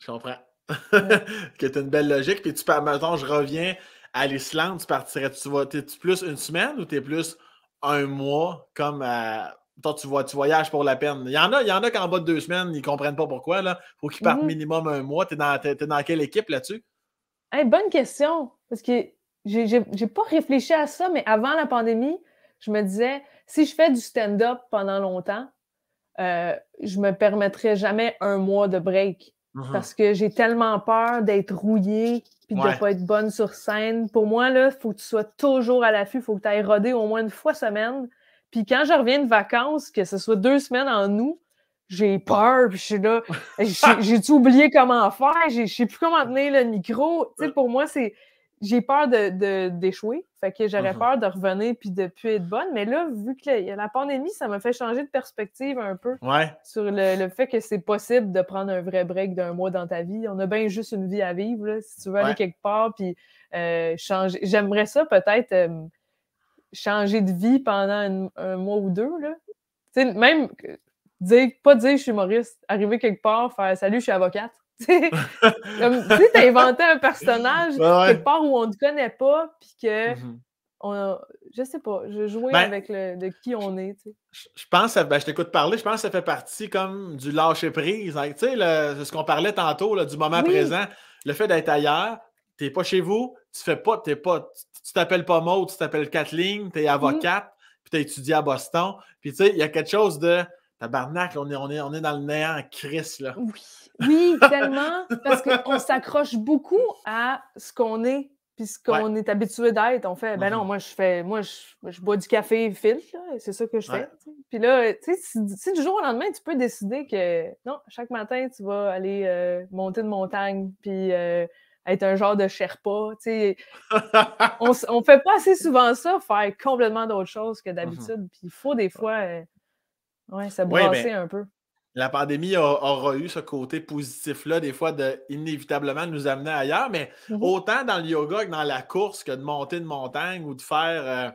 Je comprends. que tu une belle logique. Puis tu peux, maintenant, je reviens à l'Islande, tu partirais, tu es plus une semaine ou tu es plus un mois comme à. Toi, tu, vois, voyages pour la peine. Il y en a, il y en a qu'en bas de deux semaines, ils ne comprennent pas pourquoi. Là. Faut qu'ils partent mm-hmm. minimum un mois. Tu es, dans, quelle équipe là-dessus?
bonne question. Parce que j'ai pas réfléchi à ça, mais avant la pandémie, je me disais, si je fais du stand-up pendant longtemps, euh, je me permettrais jamais un mois de break. Mm-hmm. Parce que j'ai tellement peur d'être rouillée puis de pas être bonne sur scène. Pour moi, là, faut que tu sois toujours à l'affût, faut que tu ailles roder au moins une fois semaine. Puis quand je reviens de vacances, que ce soit deux semaines en août, j'ai peur, puis je suis là, j'ai, oublié comment faire, je sais plus comment tenir le micro. Tu sais, euh. pour moi, c'est j'ai peur de, d'échouer. Fait que j'aurais mhm. peur de revenir puis de plus être bonne. Mais là, vu que la, pandémie, ça m'a fait changer de perspective un peu sur le, fait que c'est possible de prendre un vrai break d'un mois dans ta vie. On a bien juste une vie à vivre. Là, si tu veux aller quelque part puis euh, changer. J'aimerais ça peut-être euh, changer de vie pendant un mois ou deux. Là. sais même dire, pas dire je suis humoriste, arriver quelque part, faire salut, je suis avocate tu sais, t'as inventé un personnage ouais. quelque part où on ne connaît pas, puis que. Mm-hmm. je sais pas, je jouais ben, avec le, de qui on est. Tu
Je pense, ben, je t'écoute parler, je pense que ça fait partie comme du lâcher prise. tu sais, ce qu'on parlait tantôt, du moment présent, le fait d'être ailleurs, t'es pas chez vous, tu fais pas, t'es pas, tu t'appelles pas Maud, tu t'appelles Kathleen, es mm. avocate, mm. puis t'as étudié à Boston. Puis tu sais, il y a quelque chose de Tabarnak, on est, on, est, on est dans le néant, Chris, là. Oui,
oui tellement, parce qu'on s'accroche beaucoup à ce qu'on est, puis ce qu'on est habitué d'être. On fait, ben non, mhm. moi, je fais, moi, je, bois du café filtre, c'est ça que je fais. Puis là, tu sais, si, du jour au lendemain, tu peux décider que, non, chaque matin, tu vas aller euh, monter une montagne, puis... Euh, être un genre de Sherpa. tu sais. on ne fait pas assez souvent ça, faire complètement d'autres choses que mhm. d'habitude. Puis il faut des fois euh, oui, ça brassait ben, un peu.
La pandémie aura eu ce côté positif-là, des fois, de inévitablement nous amener ailleurs, mais mmh autant dans le yoga que dans la course que de monter une montagne ou de faire euh,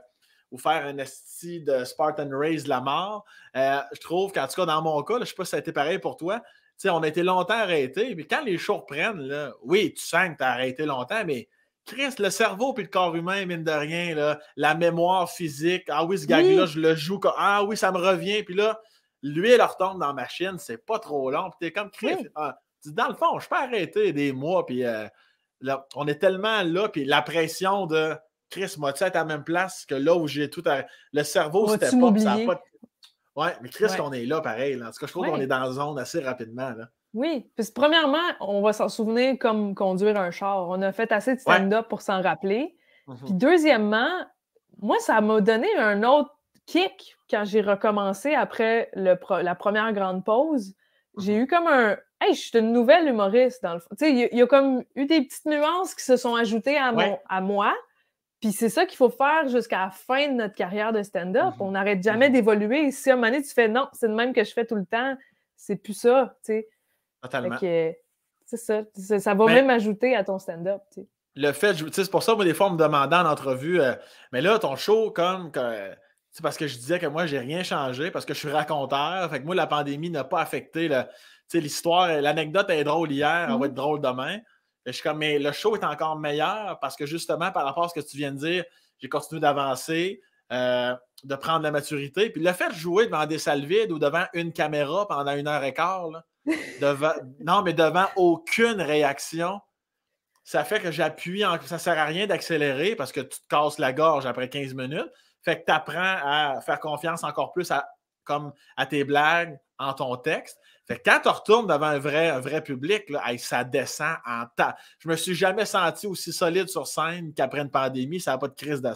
ou faire un esti de Spartan Race de la mort, euh, je trouve qu'en tout cas, dans mon cas, je ne sais pas si ça a été pareil pour toi, on a été longtemps arrêté, mais quand les choses reprennent, oui, tu sens que tu as arrêté longtemps, mais Chris, le cerveau puis le corps humain, mine de rien, la mémoire physique. Ah oui, ce gag-là, je le joue. Ah oui, ça me revient. Puis là, lui, il retombe dans ma machine. C'est pas trop long. Puis t'es comme, Chris, ah, dans le fond, je peux arrêter des mois. Puis euh, là, on est tellement là. Puis la pression de Chris, moi, tu à la même place que là où j'ai tout. À... Le cerveau, c'était pas. Ça pas... Ouais, mais Chris, qu'on est là pareil. Là. En tout cas, je trouve qu'on est dans la zone assez rapidement. Là.
Oui, parce premièrement, on va s'en souvenir comme conduire un char. On a fait assez de stand-up pour s'en rappeler. Mhm. Puis deuxièmement, moi, ça m'a donné un autre kick quand j'ai recommencé après la première grande pause. J'ai mhm. eu comme un Hey, je suis une nouvelle humoriste dans le fond. Tu sais, il y, a comme eu des petites nuances qui se sont ajoutées à, mon, à moi. Puis c'est ça qu'il faut faire jusqu'à la fin de notre carrière de stand-up. Mhm. On n'arrête jamais d'évoluer. Si à un moment donné, tu fais non, c'est le même que je fais tout le temps, c'est plus ça. Tu ça. Ça va même ajouter à ton stand-up.
Le fait, c'est pour ça, moi, des fois, on me demandait en entrevue, euh, mais là, ton show, comme. c'est parce que je disais que moi, j'ai rien changé parce que je suis raconteur. Fait moi, la pandémie n'a pas affecté l'histoire. L'anecdote est drôle hier, elle va mm-hmm. être drôle demain. je suis comme, mais le show est encore meilleur parce que justement, par rapport à ce que tu viens de dire, j'ai continué d'avancer. Euh, de prendre la maturité. Puis le fait de jouer devant des salles vides ou devant une caméra pendant une heure et quart, devant, non, mais devant aucune réaction, ça fait que j'appuie, en, ça sert à rien d'accélérer parce que tu te casses la gorge après 15 minutes. Fait que tu apprends à faire confiance encore plus à, comme à tes blagues, en ton texte. Fait que quand tu retournes devant un vrai, un vrai public, là, ça descend en tas. Je me suis jamais senti aussi solide sur scène qu'après une pandémie. Ça n'a pas de crise de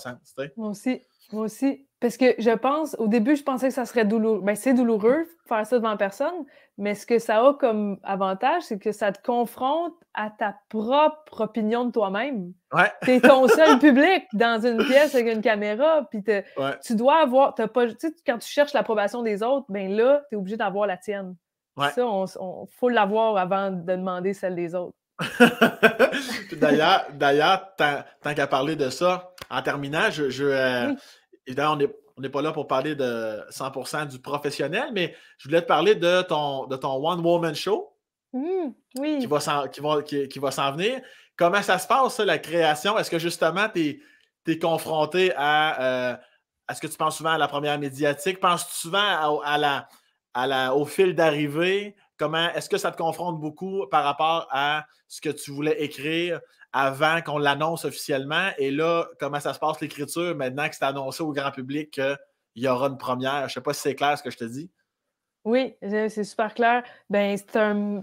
Moi aussi. Moi aussi. Parce que je pense, au début, je pensais que ça serait douloureux. Ben, c'est douloureux faire ça devant personne, mais ce que ça a comme avantage, c'est que ça te confronte à ta propre opinion de toi-même.
Ouais. T'es ton seul
public dans une pièce avec une caméra, puis tu dois avoir, t'as pas, quand tu cherches l'approbation des autres, ben là, t'es obligé d'avoir la tienne. Ouais. Ça, on, faut l'avoir avant de demander celle des autres.
d'ailleurs, d'ailleurs, tant, tant qu'à parler de ça, en terminant, je, euh, évidemment, on n'est pas là pour parler de 100% du professionnel, mais je voulais te parler de ton, de ton One Woman Show. Mmh, qui va s'en venir. Comment ça se passe, la création? Est-ce que justement, tu es, confronté à. Est-ce euh, que tu penses souvent à la première médiatique? Penses-tu souvent au fil d'arrivée? Comment est-ce que ça te confronte beaucoup par rapport à ce que tu voulais écrire? avant qu'on l'annonce officiellement. Et là, comment ça se passe l'écriture maintenant que c'est annoncé au grand public qu'il y aura une première? Je ne sais pas si c'est clair ce que je te dis.
Oui, c'est super clair. Ben, c'est euh,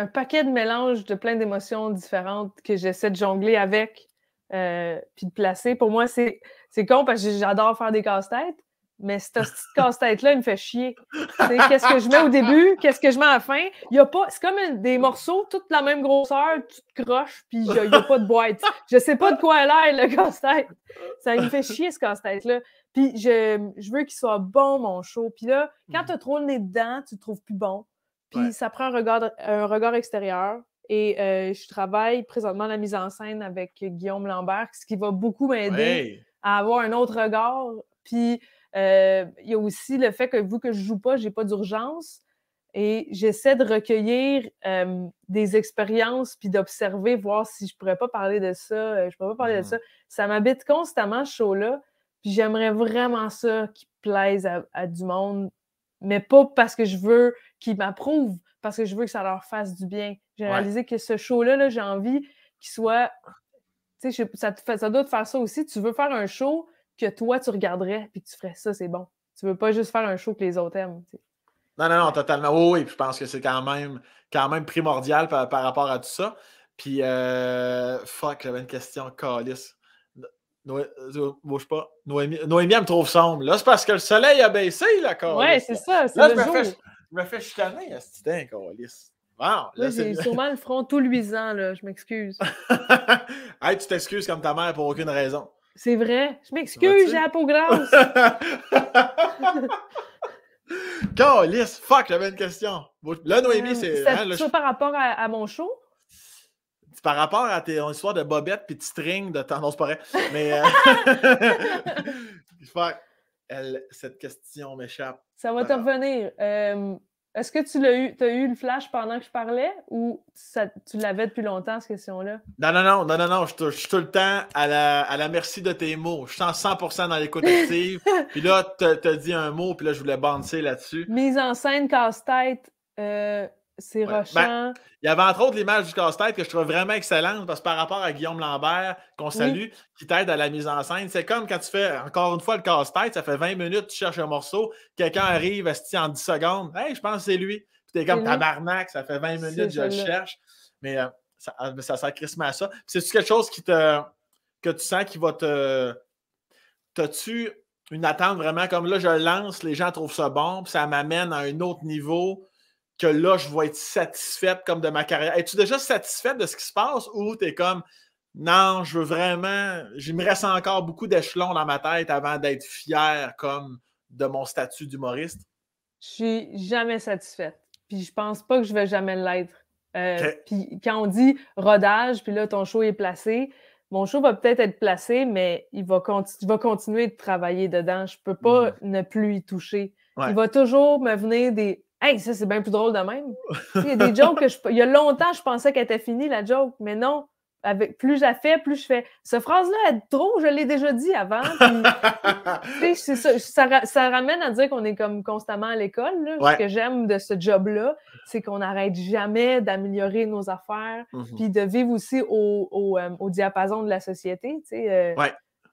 un, paquet de mélanges de plein d'émotions différentes que j'essaie de jongler avec euh, puis de placer. Pour moi, c'est con parce que j'adore faire des casse-têtes, mais cette petite casse-tête-là, il me fait chier. Qu'est-ce que je mets au début? Qu'est-ce que je mets à la fin? pas... C'est comme des morceaux, toutes la même grosseur, tu te croches, puis il n'y a, pas de boîte. Je ne sais pas de quoi elle a le casse-tête. Ça me fait chier, ce casse-tête-là. Puis je, veux qu'il soit bon, mon show. Puis là, quand mhm. tu as trop le nez dedans, tu te trouves plus bon. Puis ça prend un regard, un regard extérieur. Et euh, je travaille présentement la mise en scène avec Guillaume Lambert, ce qui va beaucoup m'aider à avoir un autre regard. Puis euh, il y a aussi le fait que vu que je joue pas, j'ai pas d'urgence et j'essaie de recueillir des expériences puis d'observer, voir si je pourrais pas parler de ça, euh, je pourrais pas parler de mmh ça. Ça m'habite constamment, ce show-là, puis j'aimerais vraiment ça qu'il plaise à, du monde, mais pas parce que je veux qu'ils m'approuvent, parce que je veux que ça leur fasse du bien. J'ai réalisé que ce show-là, j'ai envie qu'il soit... Tu sais, ça, ça, doit te faire ça aussi. Tu veux faire un show que toi, tu regarderais puis tu ferais ça, c'est bon. Tu veux pas juste faire un show que les autres aiment.
Non, non, non, totalement. Oui, oui, puis je pense que c'est quand même, quand même primordial par, rapport à tout ça. Puis, euh, fuck, j'avais une question, Calis. bouge pas. Noémie, elle me trouve sombre. Là, c'est parce que le soleil a baissé, là, Calis. Ouais, c'est ça. Là, le je, Me fais, je me fais à ce Calis. là, j'ai sûrement
le front tout luisant, là, je m'excuse.
hey, tu t'excuses comme ta mère pour aucune raison.
C'est vrai. Je m'excuse, j'ai la peau grasse.
fuck, j'avais une question. Là, Noémie, euh, c'est. Hein, c'est
par rapport à, mon show?
par rapport à tes histoires de bobette puis de string de tendance Non, Mais. Euh, fuck. cette question m'échappe.
Ça va te revenir. Euh, est-ce que tu l'as eu, as eu le flash pendant que je parlais ou tu l'avais depuis longtemps, cette question-là?
Non, non, non, non, non, non, je, suis tout le temps à la, à la, merci de tes mots. Je suis 100% dans l'écoute active. puis là, tu as dit un mot, puis là, je voulais bouncer là-dessus.
Mise en scène, casse-tête, euh, c'est ben,
il y avait entre autres l'image du casse-tête que je trouve vraiment excellente parce que par rapport à Guillaume Lambert, qu'on salue, qui t'aide à la mise en scène, c'est comme quand tu fais encore une fois le casse-tête, ça fait 20 minutes, tu cherches un morceau, quelqu'un arrive se en 10 secondes, hey, je pense que c'est lui. Puis t'es comme tabarnak, ça fait 20 minutes, je le cherche. Mais euh, ça, ah, ça, à ça. C'est-tu quelque chose qui te, que tu sens qui va te. T'as-tu une attente vraiment comme là, je lance, les gens trouvent ça bon, puis ça m'amène à un autre niveau? que là, je vais être satisfaite comme de ma carrière. Es-tu déjà satisfaite de ce qui se passe ou tu es comme non, je veux vraiment, il me reste encore beaucoup d'échelons dans ma tête avant d'être fière comme de mon statut d'humoriste?
Je suis jamais satisfaite. Puis je pense pas que je vais jamais l'être. Euh, puis quand on dit rodage, puis là, ton show est placé, mon show va peut-être être placé, mais il va, continuer de travailler dedans. Je peux pas mhm. ne plus y toucher. Il va toujours me venir des Hey, ça, c'est bien plus drôle de même. Il y a des jokes que je. Il y a longtemps, je pensais qu'elle était finie, la joke, mais non. Avec, plus j'ai fait, plus je fais. Cette phrase-là, elle est trop, je l'ai déjà dit avant. ça, ramène à dire qu'on est comme constamment à l'école. Ce que j'aime de ce job-là, c'est qu'on n'arrête jamais d'améliorer nos affaires, mm-hmm. puis de vivre aussi au, au, euh, diapason de la société. Euh,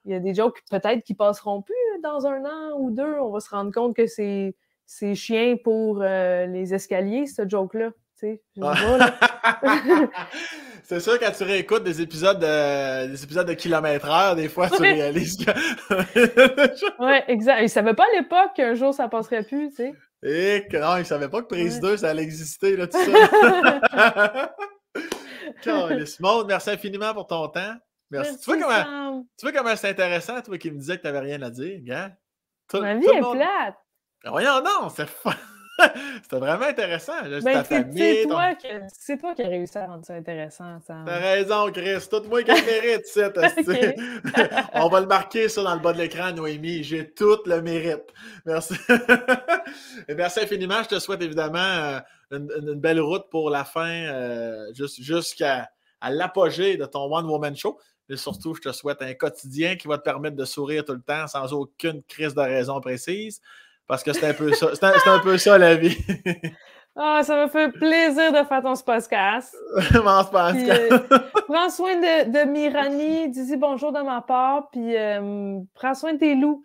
il y a des jokes peut-être qui passeront plus dans un an ou deux. On va se rendre compte que c'est c'est chien pour euh, les escaliers, ce joke-là. sais.
c'est sûr, quand tu réécoutes des épisodes de, des épisodes de kilomètre heure, des fois, tu réalises que.
ouais, exact. Ils savait pas à l'époque qu'un jour ça passerait plus, tu sais.
Et eh, non, ils savaient pas que Prise 2, ça allait exister, là, tout ça. Maud, merci infiniment pour ton temps. Merci. tu, vois comment, tu vois comment c'est intéressant, toi qui me disais que tu n'avais rien à dire, gars? Hein? Ma vie est plate. Ben, voyons non, c'est C'était vraiment intéressant. Ben, c'est toi,
qui as réussi à rendre ça intéressant, T'as
raison, Chris. Tout moi qui le mérite, On va le marquer ça dans le bas de l'écran, Noémie. J'ai tout le mérite. Merci. Et merci infiniment. Je te souhaite évidemment euh, une, belle route pour la fin, euh, juste jusqu'à l'apogée de ton One Woman Show. Mais surtout, je te souhaite un quotidien qui va te permettre de sourire tout le temps sans aucune crise de raison précise. Parce que c'est un peu ça. un, peu ça la vie.
Ah, ça me fait plaisir de faire ton podcast.
Mon podcast. Euh,
prends soin de, de Mirani, dis bonjour de ma part, puis euh, prends soin de tes loups.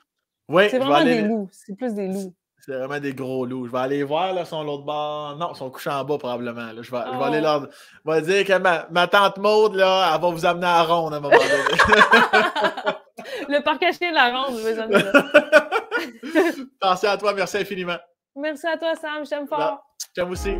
Oui, c'est vraiment des loups.
C'est plus des loups.
C'est vraiment des gros loups. Je vais aller voir là, son l'autre bord. Non, son couchés en bas probablement. Là. Je, vais, je, vais, aller ah. leur. dire que ma, tante Maude, là, elle va vous amener à ronde à un moment donné.
Le parc à de la ronde, je vais amener Merci à toi,
merci infiniment.
Merci à toi, Sam. Je t'aime fort.
Je t'aime aussi.